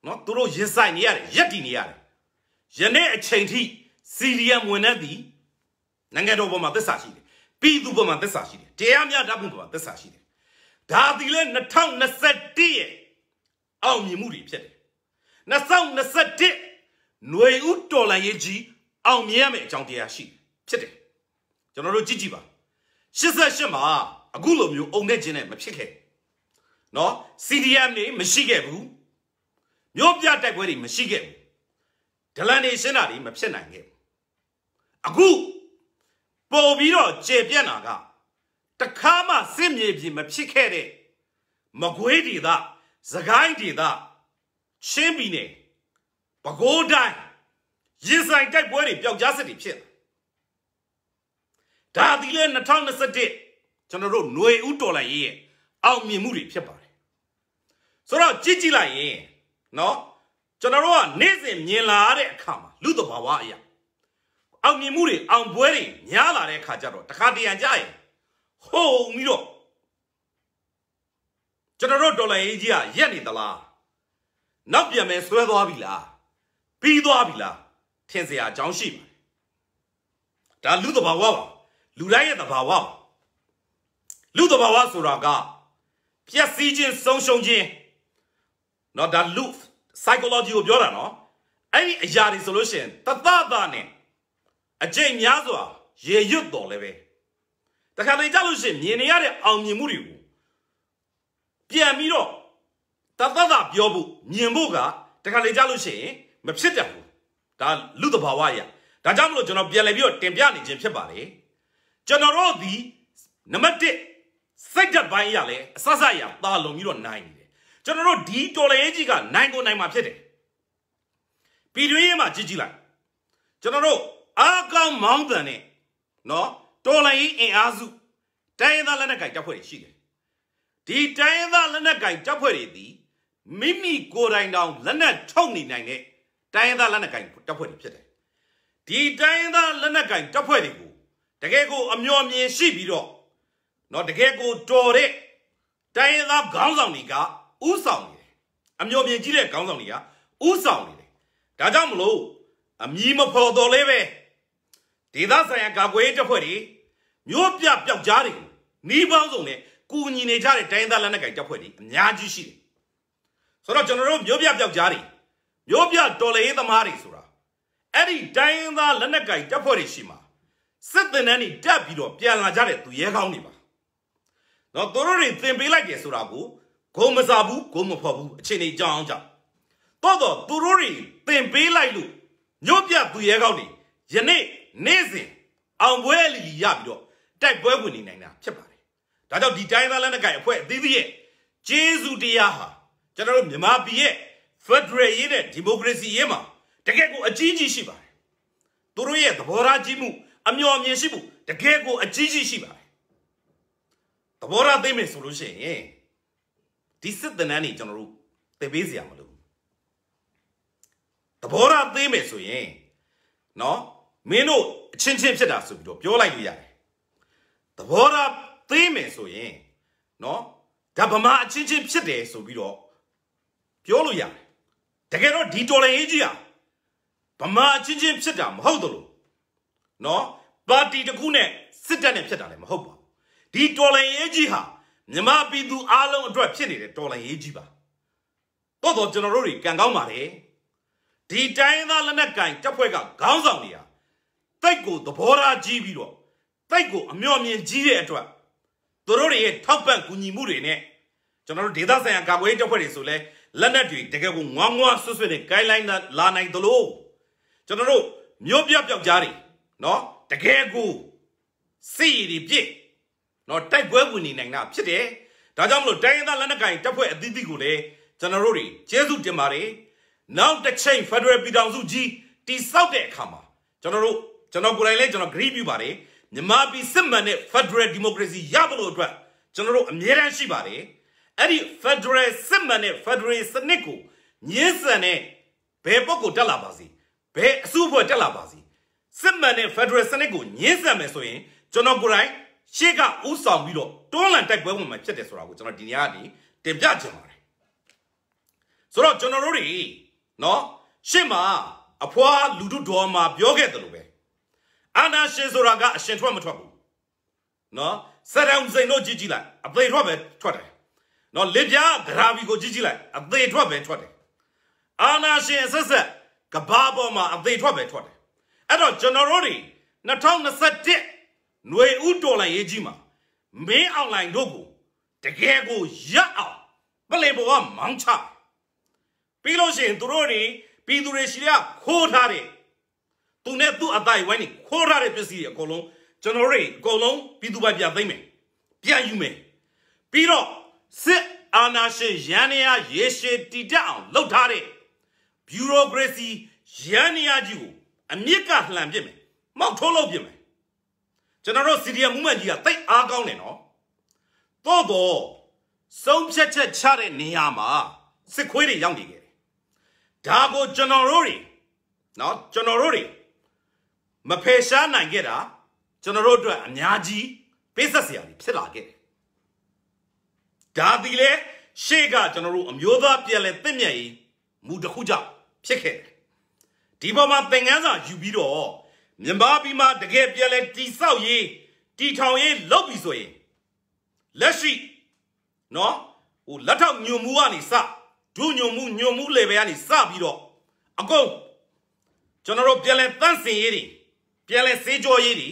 နော်သူတို့ရင်ဆိုင်နေရတယ်ရက်တည်နေရတယ်ယနေ့အချိန်ထိစီရီယံဝင်နေသည်နိုင်ငံတော်ပေါ်မှာသစ္စာရှိတယ်ပြည်သူပေါ်မှာသစ္စာရှိတယ်တရားမျှတမှုပေါ်မှာသစ္စာရှိတယ်ဒါသည်လဲ2021ရဲ့အောင်မြင်မှုတွေဖြစ်တယ်2021ຫນွေဥတော်လန်ရေးကြီးအောင်မြင်ရမယ့်အကြောင်းတရားရှိဖြစ်တယ်ကျွန်တော်တို့ကြည့်ကြည့်ပါ88မှာအခုလိုမျိုးအုံနဲ့ခြင်းနဲ့မဖြစ်ခဲ့နော် CDM တွေမရှိခဲ့ဘူးမြို့ပြတိုက်ပွဲတွေမရှိခဲ့ဘူးဒလန်တွေရှင်းတာတွေမဖြစ်နိုင်ခဲ့ဘူးအခုပို့ပြီးတော့ကျေပြက်တာကတခါမှစစ်မြေပြင်မဖြစ်ခဲ့တဲ့မကွေးဒေသစကိုင်းဒေသချင်းပြည်နယ်ပဲခူးတိုင်းရင်ဆိုင်တိုက်ပွဲတွေပျောက်ကြားစစ်တွေဖြစ်ဒါဒီလေ2021ကျွန်တော်တို့ຫນွေဥတော်လိုက်ရဲ့အောင်မြင်မှုတွေဖြစ်ပါဆိုတော့ကြည့်ကြည့်လိုက်ရင်နော်ကျွန်တော်တို့ကနေ့စဉ်မြင်လာတဲ့အခါမှာလူတဘာဝအရာအောင်မြင်မှုတွေအောင်ပွဲတွေညားလာတဲ့အခါကျတော့တခါတရံကြရင်ဟုံပြီးတော့ကျွန်တော်တို့ဒေါ်လာရေးကြီးကရက်နေသလားနောက်ပြန်မယ်ဆွဲသွားပြီလားပြီးသွားပြီလားထင်စရာအကြောင်းရှိပါတယ်ဒါလူတဘာဝပါလူတိုင်းရဲ့တဘာဝပါလူတဘာဝဆိုတာကပျက်စီးခြင်းဆုံးရှုံးခြင်းနော်ဒါ loop psychology ကိုပြောတာနော်အဲ့ဒီအရာတွေဆိုလို့ရှိရင်တသသနဲ့အကျင့်များစွာ ရေရွတ်တော်လဲပဲတခါတလေကြလို့ရှိရင် မြင်နေရတဲ့အောင်မြင်မှုတွေကိုပြန်ပြီးတော့တသသပြောဖို့မြင်ဖို့ကတခါလေကြလို့ရှိရင်မဖြစ်တတ်ဘူးဒါလူတဘာဝရဒါကြောင့်မလို့ကျွန်တော်ပြန်လည်ပြီးတော့တင်ပြနေခြင်းဖြစ်ပါလေကျွန်တော်တို့ဒီနံပါတ်1စိတ်ဓာတ်ပိုင်းရလဲအဆဆရသားလုံပြီးတော့နိုင်ကျွန်တော်တို့ဒီတော်လရေးကြီးကနိုင်ကိုနိုင်မှာဖြစ်တယ်ပြည်တွင်းရေးမှာကြည့်ကြည့်လိုက်ကျွန်တော်တို့အားကောင်းမောင်းတန်နဲ့နော်တော်လရေးအင်အားစုတိုင်းရင်းသားလက်နက်ကိုင်တပ်ဖွဲ့တွေရှိတယ်ဒီတိုင်းရင်းသားလက်နက်ကိုင်တပ်ဖွဲ့တွေသည်မိမိကိုယ်တိုင်တောင်လက်နက်ထုတ်နေနိုင်တဲ့တိုင်းရင်းသားလက်နက်ကိုင်တပ်ဖွဲ့တွေဖြစ်တယ်ဒီတိုင်းရင်းသားလက်နက်ကိုင်တပ်ဖွဲ့တွေကိုတကယ်ကိုအမျော်မြင်ရှိပြီးတော့เนาะတကယ်ကိုတော်တဲ့တိုင်းရင်းသားခေါင်းဆောင်တွေကဥဆောင်နေတယ်အမျိုးမြင်ကြီးတဲ့ခေါင်းဆောင်တွေကဥဆောင်နေတယ်ဒါကြောင့်မလို့အမည်မဖော်တော်လဲပဲဒေသဆိုင်ရာကာကွယ်ရေးတပ်ဖွဲ့တွေမြို့ပြပျောက်ကြားတွေနှီးပေါင်းစုံနဲ့ကူညီနေကြတဲ့တိုင်းသားလက်နက်ကိုင်တပ်ဖွဲ့တွေအများကြီးရှိတယ်ဆိုတော့ကျွန်တော်တို့မြို့ပြပျောက်ကြားတွေမြို့ပြတော်လှန်ရေးသမားတွေဆိုတာအဲ့ဒီတိုင်းသားလက်နက်ကိုင်တပ်ဖွဲ့တွေရှိမှာစစ်တင်တန်းတွေတက်ပြီးတော့ပြန်လာကြတဲ့သူရဲကောင်းတွေပါ။နော်သူတို့တွေသင်ပေးလိုက်တယ်ဆိုတာကိုဂုံမစားဘူးဂုံမဖော်ဘူးအချိန်နေကြောင်းအောင်ကြောင်းတော့တော့သူတို့တွေပင်ပေးလိုက်လို့ညွတ်ပြသူရဲကောက်နေယနေ့နေ့စဉ်အောင်ပွဲလီရပြီးတော့တိုက်ပွဲဝင်နေနိုင်တာဖြစ်ပါတယ်။ဒါကြောင့်ဒီတိုင်းသားလက်နက်ကိုင်အဖွဲ့အသီးသီးရဲ့ကျေးဇူးတရားဟာကျွန်တော်တို့မြန်မာပြည်ရဲ့ Federal ရေးတဲ့ Democracy ရေးမှာတကယ်ကိုအကြီးကြီးရှိပါတယ်။သူတို့ရဲ့သဘောထားကြီးမှုအမျှော်အမြင်ရှိမှုတကယ်ကိုအကြီးကြီးရှိပါတယ်။သဘောထားသိမယ်ဆိုလို့ရှိရင်ဒီစစ်တနန်းနေကျွန်တော်တို့သင်ပေးစရာမလိုသဘောထားသေးမယ်ဆိုရင်နော်မင်းတို့အချင်းချင်းဖြစ်တာဆိုပြီးတော့ပြောလိုက်လို့ရတယ်သဘောထားသေးမယ်ဆိုရင်နော်ဒါဗမာအချင်းချင်းဖြစ်တယ်ဆိုပြီးတော့ပြောလို့ရတယ်တကယ်တော့ဒီတော်လိုင်းကြီးอ่ะဗမာအချင်းချင်းဖြစ်တာမဟုတ်သလိုနော်ပါတီတစ်ခုနဲ့စစ်တပ်နဲ့ဖြစ်တာလည်းမဟုတ်ပါဘူးဒီတော်လိုင်းကြီးဟာမြမပြည်သူအားလုံးအတွက်ဖြစ်နေတဲ့တော်လှန်ရေးကြီးပါတော်တော်ကျွန်တော်တို့တွေကံကောင်းပါတယ်ဒီတိုင်းသားလက်နက်ကင်တပ်ဖွဲ့ကခေါင်းဆောင်နေတာတိတ်ကိုသဘောထားကြီးပြီးတော့တိတ်ကိုအမျှော်မြင်ကြီးတဲ့အတွက်သူတို့တွေရဲ့ထောက်ပံ့ကူညီမှုတွေနဲ့ကျွန်တော်တို့ဒေသဆိုင်ရာကာကွယ်ရေးတပ်ဖွဲ့တွေဆိုလဲလက်နက်တွေတကယ်ကိုငွားငွားဆွဆွနဲ့ guideline လာနိုင်သလိုကျွန်တော်တို့မျိုးပြပျောက်ကြားတွေเนาะတကယ်ကိုစီရီပြည့်နော်တိုက်ပွဲဝင်နေနိုင်တာဖြစ်တယ်ဒါကြောင့်မလို့တိုင်းရင်းသားလက်နက်ကိုင်တပ်ဖွဲ့အသီးသီးကိုလည်းကျွန်တော်တို့တွေကျေးဇူးတင်ပါတယ်နောက်တစ်ချိန် Federal ပြည်ထောင်စုကြီးတိဆောက်တဲ့အခါမှာကျွန်တော်တို့ကျွန်တော်ကိုယ်တိုင်လည်းကျွန်တော် agree ပြုပါတယ်မြန်မာပြည်စစ်မှန်တဲ့ Federal Democracy ရဖို့လို့အတွက်ကျွန်တော်တို့အမြဲတမ်းရှိပါတယ်အဲ့ဒီ Federal စစ်မှန်တဲ့ Federal စနစ်ကိုညှင်းဆန်တဲ့ဘယ်ပုဂ္ဂိုလ်တက်လာပါစေဘယ်အစုအဖွဲ့တက်လာပါစေစစ်မှန်တဲ့ Federal စနစ်ကိုညှင်းဆန်မယ်ဆိုရင်ကျွန်တော်ကိုယ်တိုင်ရှေ့ကဥဆောင်ပြီးတော့တွန်းလန်တိုက်ပွဲဝင်မှာဖြစ်တယ်ဆိုတာကိုကျွန်တော်ဒီနေရာကနေတင်ပြချင်ပါတယ်ဆိုတော့ကျွန်တော်တို့တွေနော်ရှေ့မှာအဖွာလူတို့တော်မှာပြောခဲ့တယ်လို့ပဲအာနာရှင်ဆိုတာကအရှင်ထွက်မထွက်ဘူးနော်စရံစိန်တို့ကြည့်ကြည့်လိုက်အသေးထွက်ပဲထွက်တယ်နော်လစ်ပြားဂရာဗီကိုကြည့်ကြည့်လိုက်အသေးထွက်ပဲထွက်တယ်အာနာရှင်ဆက်ဆက်ကဘာပေါ်မှာအသေးထွက်ပဲထွက်တယ်အဲ့တော့ကျွန်တော်တို့တွေ2021ຫນွေဥတော်လိုက်ရေးကြီးမှာမင်းအောင်လိုင်တို့ကိုတကယ်ကိုရအောင်ပလင်ပေါ်ကမောင်းချပြီးလို့ရှိရင်သူတို့တွေပြည်သူတွေရှိရခိုးထားတယ်သူနဲ့သူ့အတိုင်းဝိုင်းနေခိုးထားတဲ့ပစ္စည်းတွေအကုန်လုံးကျွန်တော်တို့အကုန်လုံးပြည်သူပိုင်ပြန်သိမ့်မယ်ပြန်ယူမယ်ပြီးတော့စစ်အာဏာရှင်ရန်နေရရေရှည်တည်တတ်အောင်လုပ်ထားတဲ့ဘျူရိုကရေစီရန်နေရကြီးကိုအမြစ်ကလှန်ပစ်မယ်မောက်ထိုးလုပ်ပစ်မယ်ကျွန်တော်တို့ CDM movement ကြီးကတိတ်အားကောင်းတယ်နော်တော့တော့ဆုံးဖြတ်ချက်ချတဲ့နေရာမှာစစ်ခွေးတွေရောက်နေခဲ့တယ်ဒါကိုကျွန်တော်တို့တွေနော်ကျွန်တော်တို့တွေမဖယ်ရှားနိုင်ခဲ့တာကျွန်တော်တို့အတွက်အများကြီးပေးဆက်စရာတွေဖြစ်လာခဲ့တယ်ဒါဒီလေရှေ့ကကျွန်တော်တို့အမျိုးသားပြည်လဲတင့်မြတ်ရေးမူတစ်ခုကြောင့်ဖြစ်ခဲ့တယ်ဒီပေါ်မှာသင်ခန်းစာယူပြီးတော့မြန်မာပြည်မှာတကယ်ပြန်လဲတိဆောက်ရေးတီထောင်ရေးလုပ်ပြီဆိုရင်လက်ရှိနော်ဟိုလက်ထောက်ညွန်မှုကနေစဒုညွန်မှုညွန်မှု level ကနေစပြီးတော့အကုန်ကျွန်တော်တို့ပြန်လဲတန့်စင်ရေးတွေပြန်လဲစေးကြောရေးတွေ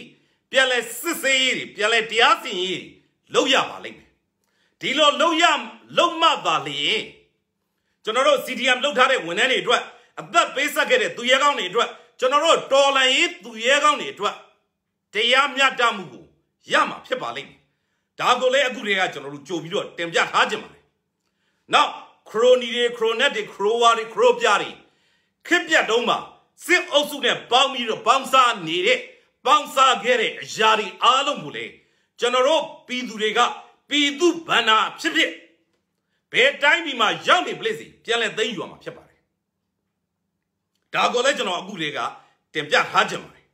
ပြန်လဲစစ်ဆေးရေးတွေပြန်လဲတရားစီရင်ရေးတွေလုပ်ရပါလိမ့်မယ်ဒီလိုလုပ်ရလုပ်မှသာလျင်ကျွန်တော်တို့ CDM လုပ်ထားတဲ့ဝန်ထမ်းတွေအတွက်အသက်ပေးဆက်ခဲ့တဲ့သူရဲကောင်းတွေအတွက်ကျွန်တော်တို့တော်လန်ရေးသူရဲကောင်းတွေအတွက်တရားမျှတမှုကိုရမှာဖြစ်ပါလိမ့်မယ်။ဒါကိုလည်းအခုတည်းကကျွန်တော်တို့ကြိုပြီးတော့တင်ပြထားကြပါမယ်။နောက်ခရိုနီတွေခရိုနက်တွေခရိုဝါတွေခရိုပြတွေခစ်ပြတ်တုံးမှာစစ်အုပ်စုနဲ့ပေါင်းပြီးတော့ပေါင်းစားနေတဲ့ပေါင်းစားခဲ့တဲ့အရာတွေအားလုံးကိုလေကျွန်တော်တို့ပြည်သူတွေကပြည်သူဗန္နာဖြစ်ဖြစ်ဘယ်တိုင်းပြည်မှာရောက်နေပလိစီပြန်လဲသိမ်းယူရမှာဖြစ်ပါဒါကိုလည်းကျွန်တော်အခုလေးကတင်ပြထားခြင်းပါတယ်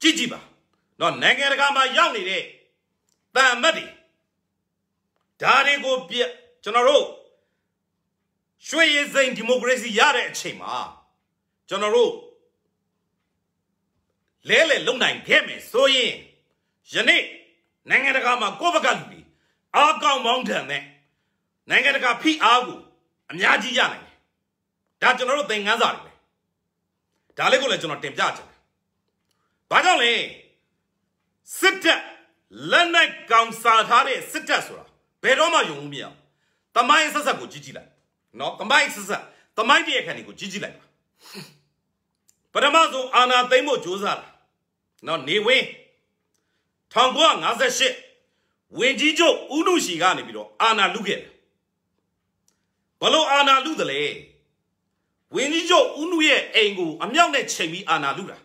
ကြည့်ကြည့်ပါနော်နိုင်ငံတကာမှာရောက်နေတဲ့တန်မတ်တွေဒါတွေကိုပြကျွန်တော်တို့ရွှေရည်စိန်ဒီမိုကရေစီရတဲ့အချိန်မှာကျွန်တော်တို့လဲလဲလုံနိုင်ခဲ့မယ်ဆိုရင်ယနေ့နိုင်ငံတကာမှာကိုယ့်ဘက်ကလူတွေအားကောင်းပေါင်းထံနဲ့နိုင်ငံတကာဖိအားကိုအများကြီးရနိုင်ဒါကျွန်တော်တို့သင်ခန်းစာတွေပဲဒါလေးကိုလည်းကျွန်တော်တင်ပြချင်တယ်ဘာကြောင့်လဲစစ်တပ်လက်နက်ကောင်စားထားတဲ့စစ်တပ်ဆိုတာဘယ်တော့မှယုံမှုမရအောင်တမိုင်းဆက်ဆက်ကိုကြီးကြီးလိုက်နော်တမိုင်းဆက်ဆက်တမိုင်းတရားခံတွေကိုကြီးကြီးလိုက်ပါပထမဆုံးအာနာသိမ့်ဖို့ကြိုးစားတာနော်နေဝင်း1958ဝင်ကြီးချုပ်ဦးနုရှီကနေပြီးတော့အာနာလုခဲ့တယ်ဘလို့အာနာလုတယ်လဲဝင်းကြီးချုပ်ဦးနုရဲ့အိမ်ကိုအမြောက်နဲ့ချိန်ပြီးအာဏာလုတာ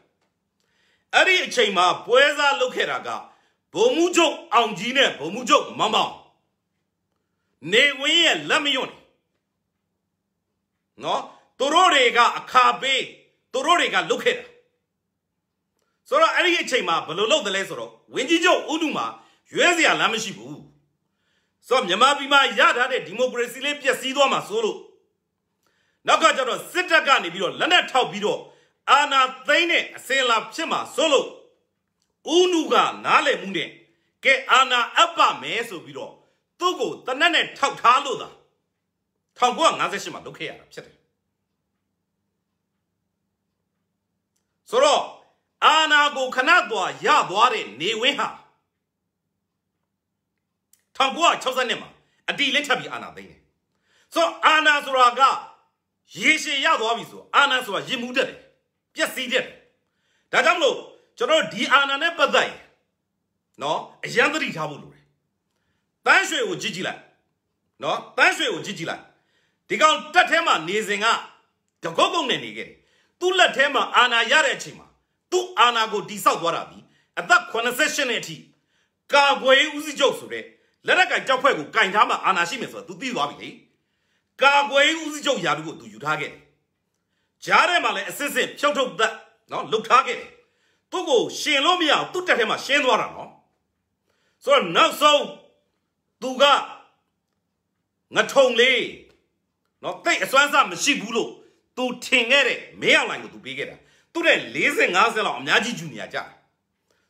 အဲ့ဒီအချိန်မှာပွဲစားလုပ်ခဲ့တာကဗိုလ်မှူးချုပ်အောင်ကြီးနဲ့ဗိုလ်မှူးချုပ်မမောင်နေဝင်းရဲ့လက်မယွန့်နော်သူတို့တွေကအခါပေးသူတို့တွေကလုတ်ခဲ့တာဆိုတော့အဲ့ဒီအချိန်မှာဘယ်လိုလုပ်သလဲဆိုတော့ဝင်းကြီးချုပ်ဦးနုမှာရွေးစရာလမ်းမရှိဘူးဆိုတော့မြန်မာပြည်မှာရထားတဲ့ဒီမိုကရေစီလေးပျက်စီးသွားမှာဆိုလို့နောက်ကကျတော့စစ်တပ်ကနေပြီးတော့လက်နက်ထောက်ပြီးတော့အာနာသိန်းနဲ့အစင်လာဖြစ်မှာဆိုလို့ဦးနုကနားလည်မှုနဲ့ကဲအာနာအပ်ပါမယ်ဆိုပြီးတော့သူ့ကိုတနက်နဲ့ထောက်ထားလို့သာ1958မှာလုပ်ခဲ့ရတာဖြစ်တယ်ဆိုတော့အာနာကိုခဏသွားရသွားတဲ့နေဝင်းဟာ1960နှစ်မှာအတီလက်ထပ်ပြီးအာနာသိမ်းတယ်ဆိုတော့အာနာဆိုတာကရေရှည်ရသွားပြီဆိုအာဏာဆိုတာရင်မှုတတ်တယ်ပျက်စီးတတ်တယ်ဒါကြောင့်မလို့ကျွန်တော်ဒီအာဏာနဲ့ပတ်သက်ရင်နော်အယံသတိထားဖို့လိုတယ်တန်းရွှေကိုကြည့်ကြည့်လိုက်နော်တန်းရွှေကိုကြည့်ကြည့်လိုက်ဒီကောင်တက်ထဲမှာနေစဉ်ကတကုတ်ကုတ်နဲ့နေခဲ့တယ်သူ့လက်ထဲမှာအာဏာရတဲ့အချိန်မှာသူ့အာဏာကိုတိဆောက်သွားတာပြီအသက်88နှစ်အထိကာကွယ်ဦးစီးချုပ်ဆိုတဲ့လက်ရက်ကင်ကြောက်ဖွဲ့ကိုကင်ထားမှအာဏာရှိမယ်ဆိုတာ तू သိသွားပြီလေကာကွယ်ဦးစီးချုပ်ယာတို့ကိုသူယူထားခဲ့တယ်။ကြားထဲမှာလည်းအစစ်စစ်ဖြုတ်ထုတ်သက်နော်လုထားခဲ့တယ်။သူ့ကိုရှင်လို့မရအောင်သူ့တက်ထဲမှာရှင်းသွားတာနော်။ဆိုတော့နောက်ဆုံးသူကငထုံလေးနော်တိတ်အစွမ်းစားမရှိဘူးလို့သူထင်ခဲ့တဲ့မင်းအောင်လိုင်ကိုသူပေးခဲ့တာ။သူ့တဲ့40 50လောက်အများကြီးဂျူနီယာကြတယ်။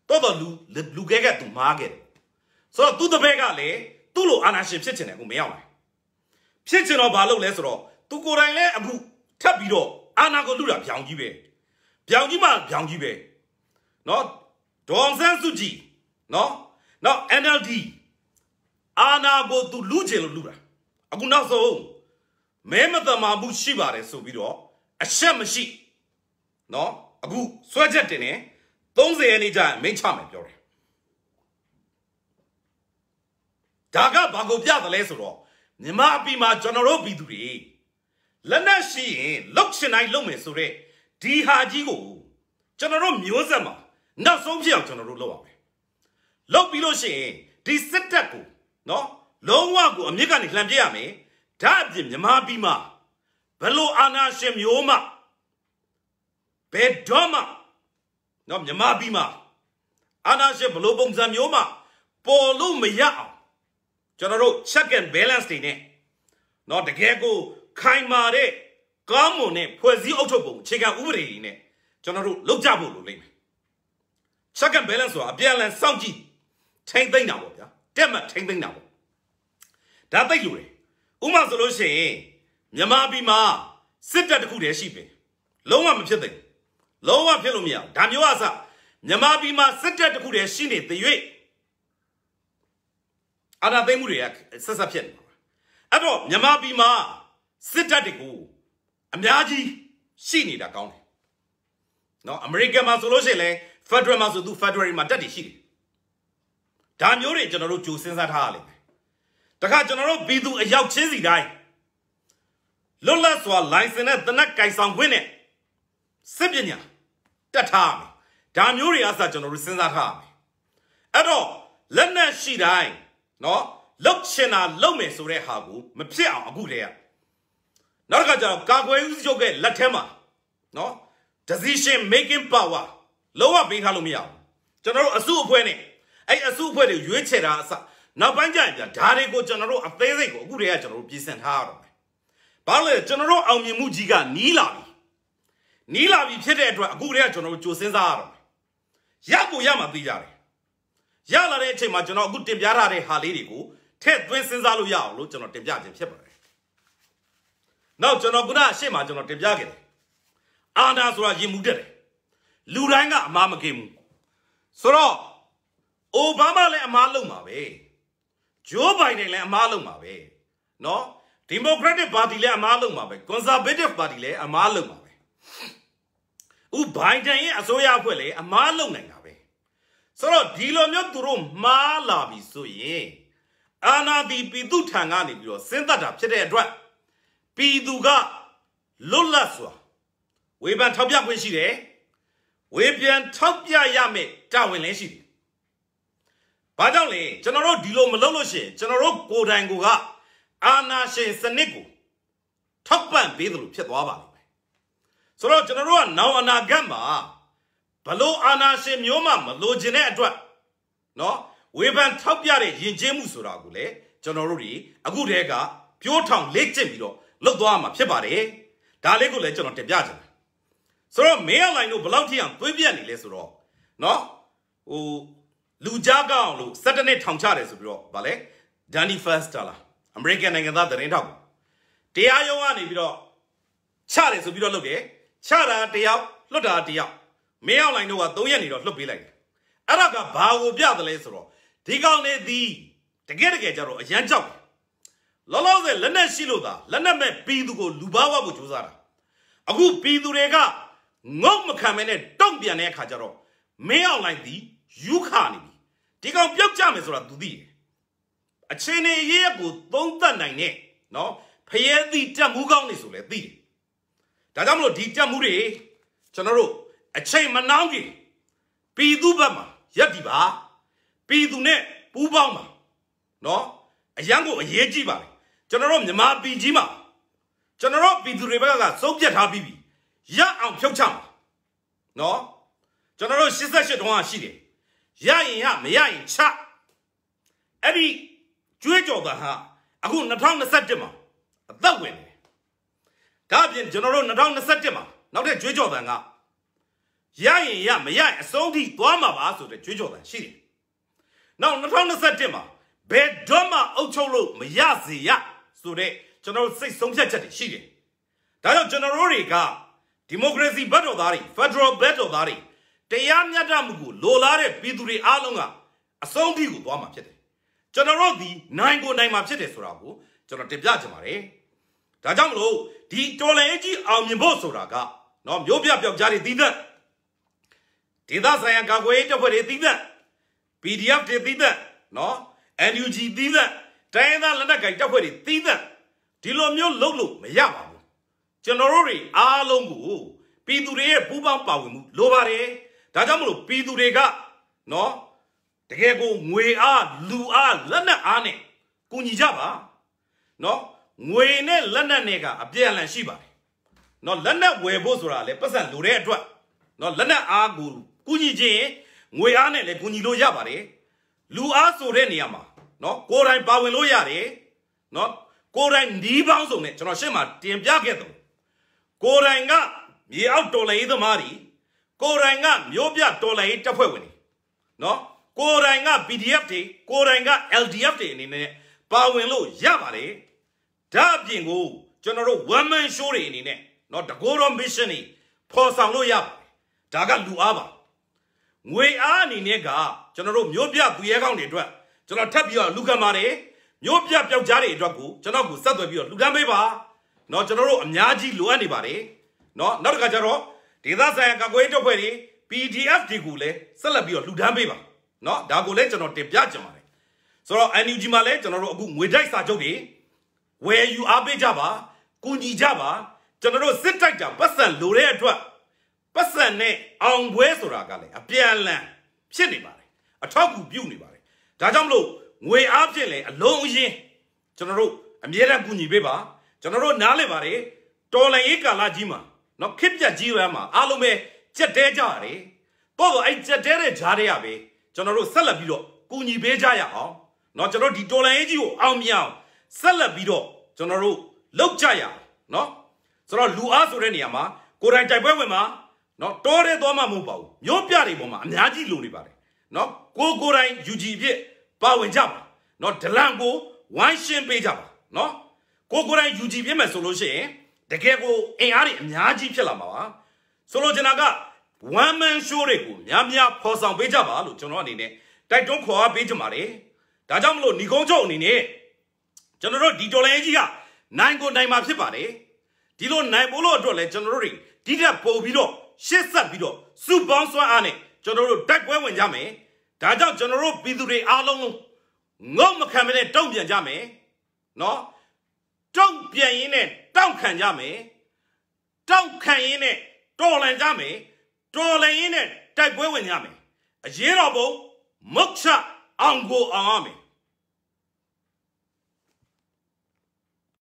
တော်တော်လူလူခဲကသူမားခဲ့တယ်။ဆိုတော့သူ့တပည့်ကလည်းသူ့လိုအာနာရှင်ဖြစ်ချင်တယ်ကိုမင်းအောင်လိုင်ဖြစ်ချင်တော့ဘာလုပ်လဲဆိုတော့သူကိုယ်တိုင်လည်းအခုထပ်ပြီးတော့အာနာကိုလူတာဗျောင်ကြီးပဲဗျောင်ကြီးမှဗျောင်ကြီးပဲเนาะဒေါ်ဆန်းစုကြည်เนาะနောက် NLD အာနာကိုသူလူချင်လို့လူတာအခုနောက်ဆုံးမဲမတမာမှုရှိပါတယ်ဆိုပြီးတော့အချက်မရှိเนาะအခုစွဲချက်တင်နေ30ရက်နေ့ကျရင်မင်းချမယ်ပြောတယ်ဒါကဘာကိုပြတယ်လဲဆိုတော့မြမအပီမှာကျွန်တော်တို့ပြည်သူတွေလက်နက်ရှိရင်လောက်ရှင်တိုင်းလုပ်မယ်ဆိုတော့ဒီဟာကြီးကိုကျွန်တော်တို့မျိုးဆက်မှာနောက်ဆုံးဖြစ်အောင်ကျွန်တော်တို့လုပ်ရမယ်လုပ်ပြီးလို့ရှိရင်ဒီစစ်တပ်ကိုနော်လုံးဝကိုအမြင့်ကနေလှန်ပြရမယ်ဒါအပြင်မြမအပီမှာဘလို့အာနာရှင်မျိုးမှဘယ်တော့မှနော်မြမအပီမှာအာနာရှင်ဘလို့ပုံစံမျိုးမှပေါ်လို့မရအောင်ကျွန်တော်တို့ check and balance တွေနဲ့เนาะတကယ်ကိုခိုင်မာတဲ့ကောင်းမွန်တဲ့ဖွဲ့စည်းအုပ်ချုပ်ပုံအခြေခံဥပဒေတွေနဲ့ကျွန်တော်တို့လုပ်ကြဖို့လိုလိမ့်မယ် check and balance ဆိုတာအပြန်အလှန်စောင့်ကြည့်ထိမ့်သိမ့်တာပေါ့ဗျာတက်မှထိမ့်သိမ့်တာပေါ့ဒါသိလို့လေဥမာဆိုလို့ရှိရင်မြန်မာပြည်မှာစစ်တပ်တခုတည်းရှိပင်လုံးဝမဖြစ်သိဘူးလုံးဝဖြစ်လို့မရဘူးဒါမျိုးအစမြန်မာပြည်မှာစစ်တပ်တခုတည်းရှိနေတဲ့အာဏာသိမ်းမှုတွေကဆက်ဆက်ဖြစ်နေပါအဲ့တော့မြန်မာပြည်မှာစစ်တပ်တွေကိုအများကြီးရှိနေတာကောင်းတယ်နော်အမေရိကန်မှာဆိုလို့ရှိရင်လည်း Federal မှာဆိုသူ Federal မှာတက်တည်ရှိတယ်ဒါမျိုးတွေကျွန်တော်တို့ကြိုစဉ်းစားထားရလိမ့်မယ်တခါကျွန်တော်တို့ဘီသူအရောက်ချင်းစီတိုင်းလွတ်လပ်စွာ license နဲ့တနက်ကင်ဆောင်ခွင့်နဲ့စစ်ပညာတက်ထားမယ်ဒါမျိုးတွေအစကျွန်တော်တို့စဉ်းစားထားရမယ်အဲ့တော့လက်နက်ရှိတိုင်းနော်လုတ်ချင်တာလုတ်မယ်ဆိုတဲ့ဟာကို မဖြစ်အောင်အခုတည်းကနောက်တစ်ခါကျတော့ကာကွယ်ဦးချုပ်ရဲ့လက်ထဲမှာနော် decision making power လုံးဝပေးထားလို့မရဘူးကျွန်တော်တို့အစုအဖွဲ့နဲ့အဲ့အစုအဖွဲ့တွေရွေးချယ်တာအစနောက်ပိုင်းကျရင်ဗျာဒါတွေကိုကျွန်တော်တို့အသေးစိတ်ကိုအခုတည်းကကျွန်တော်တို့ပြင်ဆင်ထားရတော့မယ်ဘာလို့လဲကျွန်တော်တို့အောင်မြင်မှုကြီးကနီးလာပြီနီးလာပြီဖြစ်တဲ့အတွက်အခုတည်းကကျွန်တော်တို့ကြိုစင်းစားရတော့မယ်ရကိုရမှသိကြတယ်ရလာတဲ့အချိန်မှာကျွန်တော်အခုတင်ပြထားတဲ့ဟာလေးတွေကိုထည့်သွင်းစဉ်းစားလို့ရအောင်လို့ကျွန်တော်တင်ပြခြင်းဖြစ်ပါတယ်။နောက်ကျွန်တော်ခုနအရှိမကျွန်တော်တင်ပြခဲ့တယ်။အာနာဆိုတာရင်မှုတက်တယ်။လူတိုင်းကအမားမကင်ဘူး။ဆိုတော့အိုဘားမားလည်းအမားလုံးပါပဲ။ဂျိုးဘိုင်ဒန်လည်းအမားလုံးပါပဲ။နော်။ Democratic Party လည်းအမားလုံးပါပဲ။ Conservative Party လည်းအမားလုံးပါပဲ။ဥဘိုင်ဒန်ရဲ့အစိုးရအဖွဲ့လည်းအမားလုံးနိုင်တာပဲဆိုတော့ဒီလိုမျိုးသူတို့မှားလာပြီဆိုရင်အာနာဒီပီသူထံကနေပြီးတော့စဉ်းသက်တာဖြစ်တဲ့အတွက်ပီသူကလွတ်လပ်စွာဝေဖန်ထောက်ပြခွင့်ရှိတယ်ဝေပြန်ထောက်ပြရမယ်တာဝန်လည်းရှိတယ်ဘာကြောင့်လဲကျွန်တော်တို့ဒီလိုမလုပ်လို့ရှင်ကျွန်တော်တို့ကိုယ်တိုင်ကိုကအာနာရှင်စနစ်ကိုထောက်ပံ့ပေးသလိုဖြစ်သွားပါလိမ့်မယ်ဆိုတော့ကျွန်တော်တို့ကနောင်အနာဂတ်မှာဘလို့အာနာရှင်မျိုးမှမလိုချင်တဲ့အတွက်နော်ဝေဖန်ထောက်ပြတဲ့ယဉ်ကျေးမှုဆိုတာကိုလေကျွန်တော်တို့ဒီအခုတည်းကပြိုးထောင်လေ့ကျင့်ပြီးတော့လုပ်သွားမှာဖြစ်ပါတယ်ဒါလေးကိုလည်းကျွန်တော်တင်ပြချင်တယ်ဆိုတော့မင်းအွန်လိုင်းတို့ဘလောက်ထိအောင်သွေးပြက်နေလဲဆိုတော့နော်ဟိုလူကြားကောင်းလို့7နှစ်ထောင်ချတယ်ဆိုပြီးတော့ဗာလဲဒန်နီဖတ်စတာလာအမေရိကန်နိုင်ငံသားသတင်းထောက်တရားရုံးကနေပြီးတော့ချတယ်ဆိုပြီးတော့လုပ်တယ်ချတာတယောက်လွတ်တာတယောက်မင်းအောင်လိုင်းတို့က၃ရက်နေတော့လွတ်ပေးလိုက်တယ်အဲ့ဒါကဘာကိုပြတယ်လဲဆိုတော့ဒီကောင်လေးဒီတကယ်တကယ်ကြတော့အရန်ကြောက်တယ်လောလောဆယ်လက်နဲ့ရှိလို့သာလက်နဲ့မဲ့ပြီးသူကိုလူဘာဝဖို့ကြိုးစားတာအခုပြီးသူတွေကငုတ်မခံမဲနဲ့တုံ့ပြန်တဲ့အခါကျတော့မင်းအောင်လိုက်သည်ယူခနေပြီဒီကောင်ပြုတ်ကြမယ်ဆိုတာ तू သိတယ်အချင်းနေရဲ့ကိုသုံးသပ်နိုင်တဲ့နော်ဖယဲသည့်တက်မှုကောင်းနေဆိုလဲသိတယ်ဒါကြောင့်မလို့ဒီတက်မှုတွေကျွန်တော်တို့အချိန်မနှောင်းကြည့်ပြည်သူဘက်မှာရက်တည်ပါပြည်သူနဲ့ပူးပေါင်းပါနော်အရန်ကိုအရေးကြီးပါလေကျွန်တော်တို့မြန်မာပြည်ကြီးမှာကျွန်တော်တို့ပြည်သူတွေဘက်ကစုံပြတ်ထားပြီးပြီရအောင်ဖြုတ်ချမှာနော်ကျွန်တော်တို့88တုံးကရှိတယ်ရရင်ရမရရင်ချအဲ့ဒီကျွေးကြော်တာဟာအခု2021မှာအသက်ဝင်တယ်ဒါအပြင်ကျွန်တော်တို့2021မှာနောက်ထပ်ကျွေးကြော်တန်ကရရင်ရမရအဆုံးထိသွားမှာပါဆိုတဲ့ကြွေးကြော်တန်ရှိတယ်။နောက်2021မှာဘယ်တော့မှအုပ်ချုပ်လို့မရစေရဆိုတဲ့ကျွန်တော်စိတ်ဆုံးဖြတ်ချက်တွေရှိတယ်။ဒါကြောင့်ကျွန်တော်တို့တွေကဒီမိုကရေစီဘက်တော်သားတွေဖက်ဒရယ်ဘက်တော်သားတွေတရားမျှတမှုကိုလိုလားတဲ့ပြည်သူတွေအားလုံးကအဆုံးထိကိုသွားမှာဖြစ်တယ်။ကျွန်တော်တို့ဒီနိုင်ကိုနိုင်မှာဖြစ်တယ်ဆိုတာကိုကျွန်တော်တင်ပြချင်ပါတယ်။ဒါကြောင့်မလို့ဒီတော်လှန်ရေးကြီးအောင်မြင်ဖို့ဆိုတာကနော်မျိုးပြပြောက်ကြားတွေတည်သက်ဒေသဆိုင်ရာကာကွယ်ရေးတပ်ဖွဲ့တွေသီးသန့် PDF တွေသီးသန့်နော် NUG သီးသန့်တိုင်းသားလက်နက်ကိုင်တပ်ဖွဲ့တွေသီးသန့်ဒီလိုမျိုးလုပ်လို့မရပါဘူးကျွန်တော်တို့တွေအားလုံးကိုပြည်သူတွေရဲ့ပူးပေါင်းပါဝင်မှုလိုပါတယ်ဒါကြောင့်မလို့ပြည်သူတွေကနော်တကယ်ကိုငွေအားလူအားလက်နက်အားနဲ့ကူညီကြပါနော်ငွေနဲ့လက်နက်တွေကအပြည့်အလန်ရှိပါတယ်နော်လက်နက်ဝယ်ဖို့ဆိုတာလေပတ်စံလိုတဲ့အတွက်နော်လက်နက်အားကိုကူညီခြင်းငွေအားနဲ့လည်းကူညီလို့ရပါတယ်လူအားဆိုတဲ့နေရာမှာနော်ကိုယ်တိုင်ပါဝင်လို့ရတယ်နော်ကိုယ်တိုင်ဒီပေါင်းစုံနဲ့ကျွန်တော်ရှင်းမှာတင်ပြခဲ့တယ်ကိုယ်တိုင်ကမြေအောက်တော်လှန်ရေးသမားတွေကိုယ်တိုင်ကမျိုးပြတော်လှန်ရေးတပ်ဖွဲ့ဝင်တွေနော်ကိုယ်တိုင်က PDF တွေကိုယ်တိုင်က LDF တွေအနေနဲ့ပါဝင်လို့ရပါတယ်ဒါအပြင်ကိုကျွန်တော်တို့ one man show တွေအနေနဲ့เนาะတကောတော့ mission တွေပေါ်ဆောင်လို့ရပါတယ်ဒါကလူအားပါငွေအားအနေနဲ့ကကျွန်တော်တို့မြို့ပြသူရဲကောင်းတွေအတွက်ကျွန်တော်ထပ်ပြီးတော့လူခံပါတယ်မြို့ပြပျောက်ကြားတွေအတွက်ကိုကျွန်တော်ကိုဆက်သွယ်ပြီးတော့လူခံပေးပါเนาะကျွန်တော်တို့အများကြီးလိုအပ်နေပါတယ်เนาะနောက်တစ်ခါကျတော့ဒေသဆိုင်ရာကကွယ်တပ်ဖွဲ့တွေ PDF တွေကိုလည်းဆက်လက်ပြီးတော့လှူဒန်းပေးပါเนาะဒါကိုလည်းကျွန်တော်တင်ပြကြပါတယ်ဆိုတော့ NUG မှာလည်းကျွန်တော်တို့အခုငွေတိုက်စာချုပ်တွေဝယ်ယူအားပေးကြပါကူညီကြပါကျွန်တော်တို့စစ်တိုက်တာပတ်စံလိုတဲ့အတွက်ပတ်စံနဲ့အောင်ပွဲဆိုတာကလည်းအပြန်လန်ဖြစ်နေပါတယ်အထောက်ကူပြုနေပါတယ်ဒါကြောင့်မလို့ငွေအားဖြင့်လည်းအလုံးအရင်ကျွန်တော်တို့အမြဲတမ်းကူညီပေးပါကျွန်တော်တို့နားလည်ပါတယ်တော်လန်ရေးကာလကြီးမှာနော်ခစ်ပြတ်ကြီးရမ်းမှာအားလုံးပဲကြက်တဲကြရတယ်တော့တော့အဲ့ကြက်တဲတဲ့ဂျားတွေရပဲကျွန်တော်တို့ဆက်လက်ပြီးတော့ကူညီပေးကြရအောင်နော်ကျွန်တော်ဒီတော်လန်ရေးကြီးကိုအောင်မြအောင်ဆက်လက်ပြီးတော့ကျွန်တော်တို့လောက်ကြရအောင်နော်ဆိုတော့လူအားဆိုတဲ့နေရာမှာကိုယ်တိုင်တိုက်ပွဲဝင်မှာနော်တော်ရဲသွားမှမဟုတ်ပါဘူးမြို့ပြတွေပေါ်မှာအများကြီးလိုနေပါတယ်နော်ကိုကိုတိုင်းယူကြည်ဖြစ်ပါဝင်ကြပါနော်ဒလန်ကိုဝိုင်းရှင်းပေးကြပါနော်ကိုကိုတိုင်းယူကြည်ဖြစ်မယ်ဆိုလို့ရှိရင်တကယ်ကိုအင်အားတွေအများကြီးဖြစ်လာမှာပါဆိုလိုချင်တာက one man show တွေကိုများများဖော်ဆောင်ပေးကြပါလို့ကျွန်တော်အနေနဲ့တိုက်တွန်းခေါ်အားပေးချင်ပါတယ်ဒါကြောင့်မလို့ညီကုန်းချုပ်အနေနဲ့ကျွန်တော်တို့ဒီတော်လိုင်းကြီးကနိုင်ကိုနိုင်မှာဖြစ်ပါတယ်ဒီလိုနိုင်ဖို့လို့အတွက်လဲကျွန်တော်တို့တွေဒီတက်ပို့ပြီးတော့ရှေ့ဆက်ပြီးတော့စုပေါင်းစွမ်းအားနဲ့ကျွန်တော်တို့တိုက်ပွဲဝင်ကြမယ်။ဒါကြောင့်ကျွန်တော်တို့ပြည်သူတွေအားလုံးငုံမခံမနဲ့တုံ့ပြန်ကြမယ်။နော်။တုံ့ပြန်ရင်းနဲ့တောင့်ခံကြမယ်။တောင့်ခံရင်းနဲ့တော်လှန်ကြမယ်။တော်လှန်ရင်းနဲ့တိုက်ပွဲဝင်ကြမယ်။အရေးတော်ပုံမုတ်ချအောင်ကိုအောင်ရမယ်။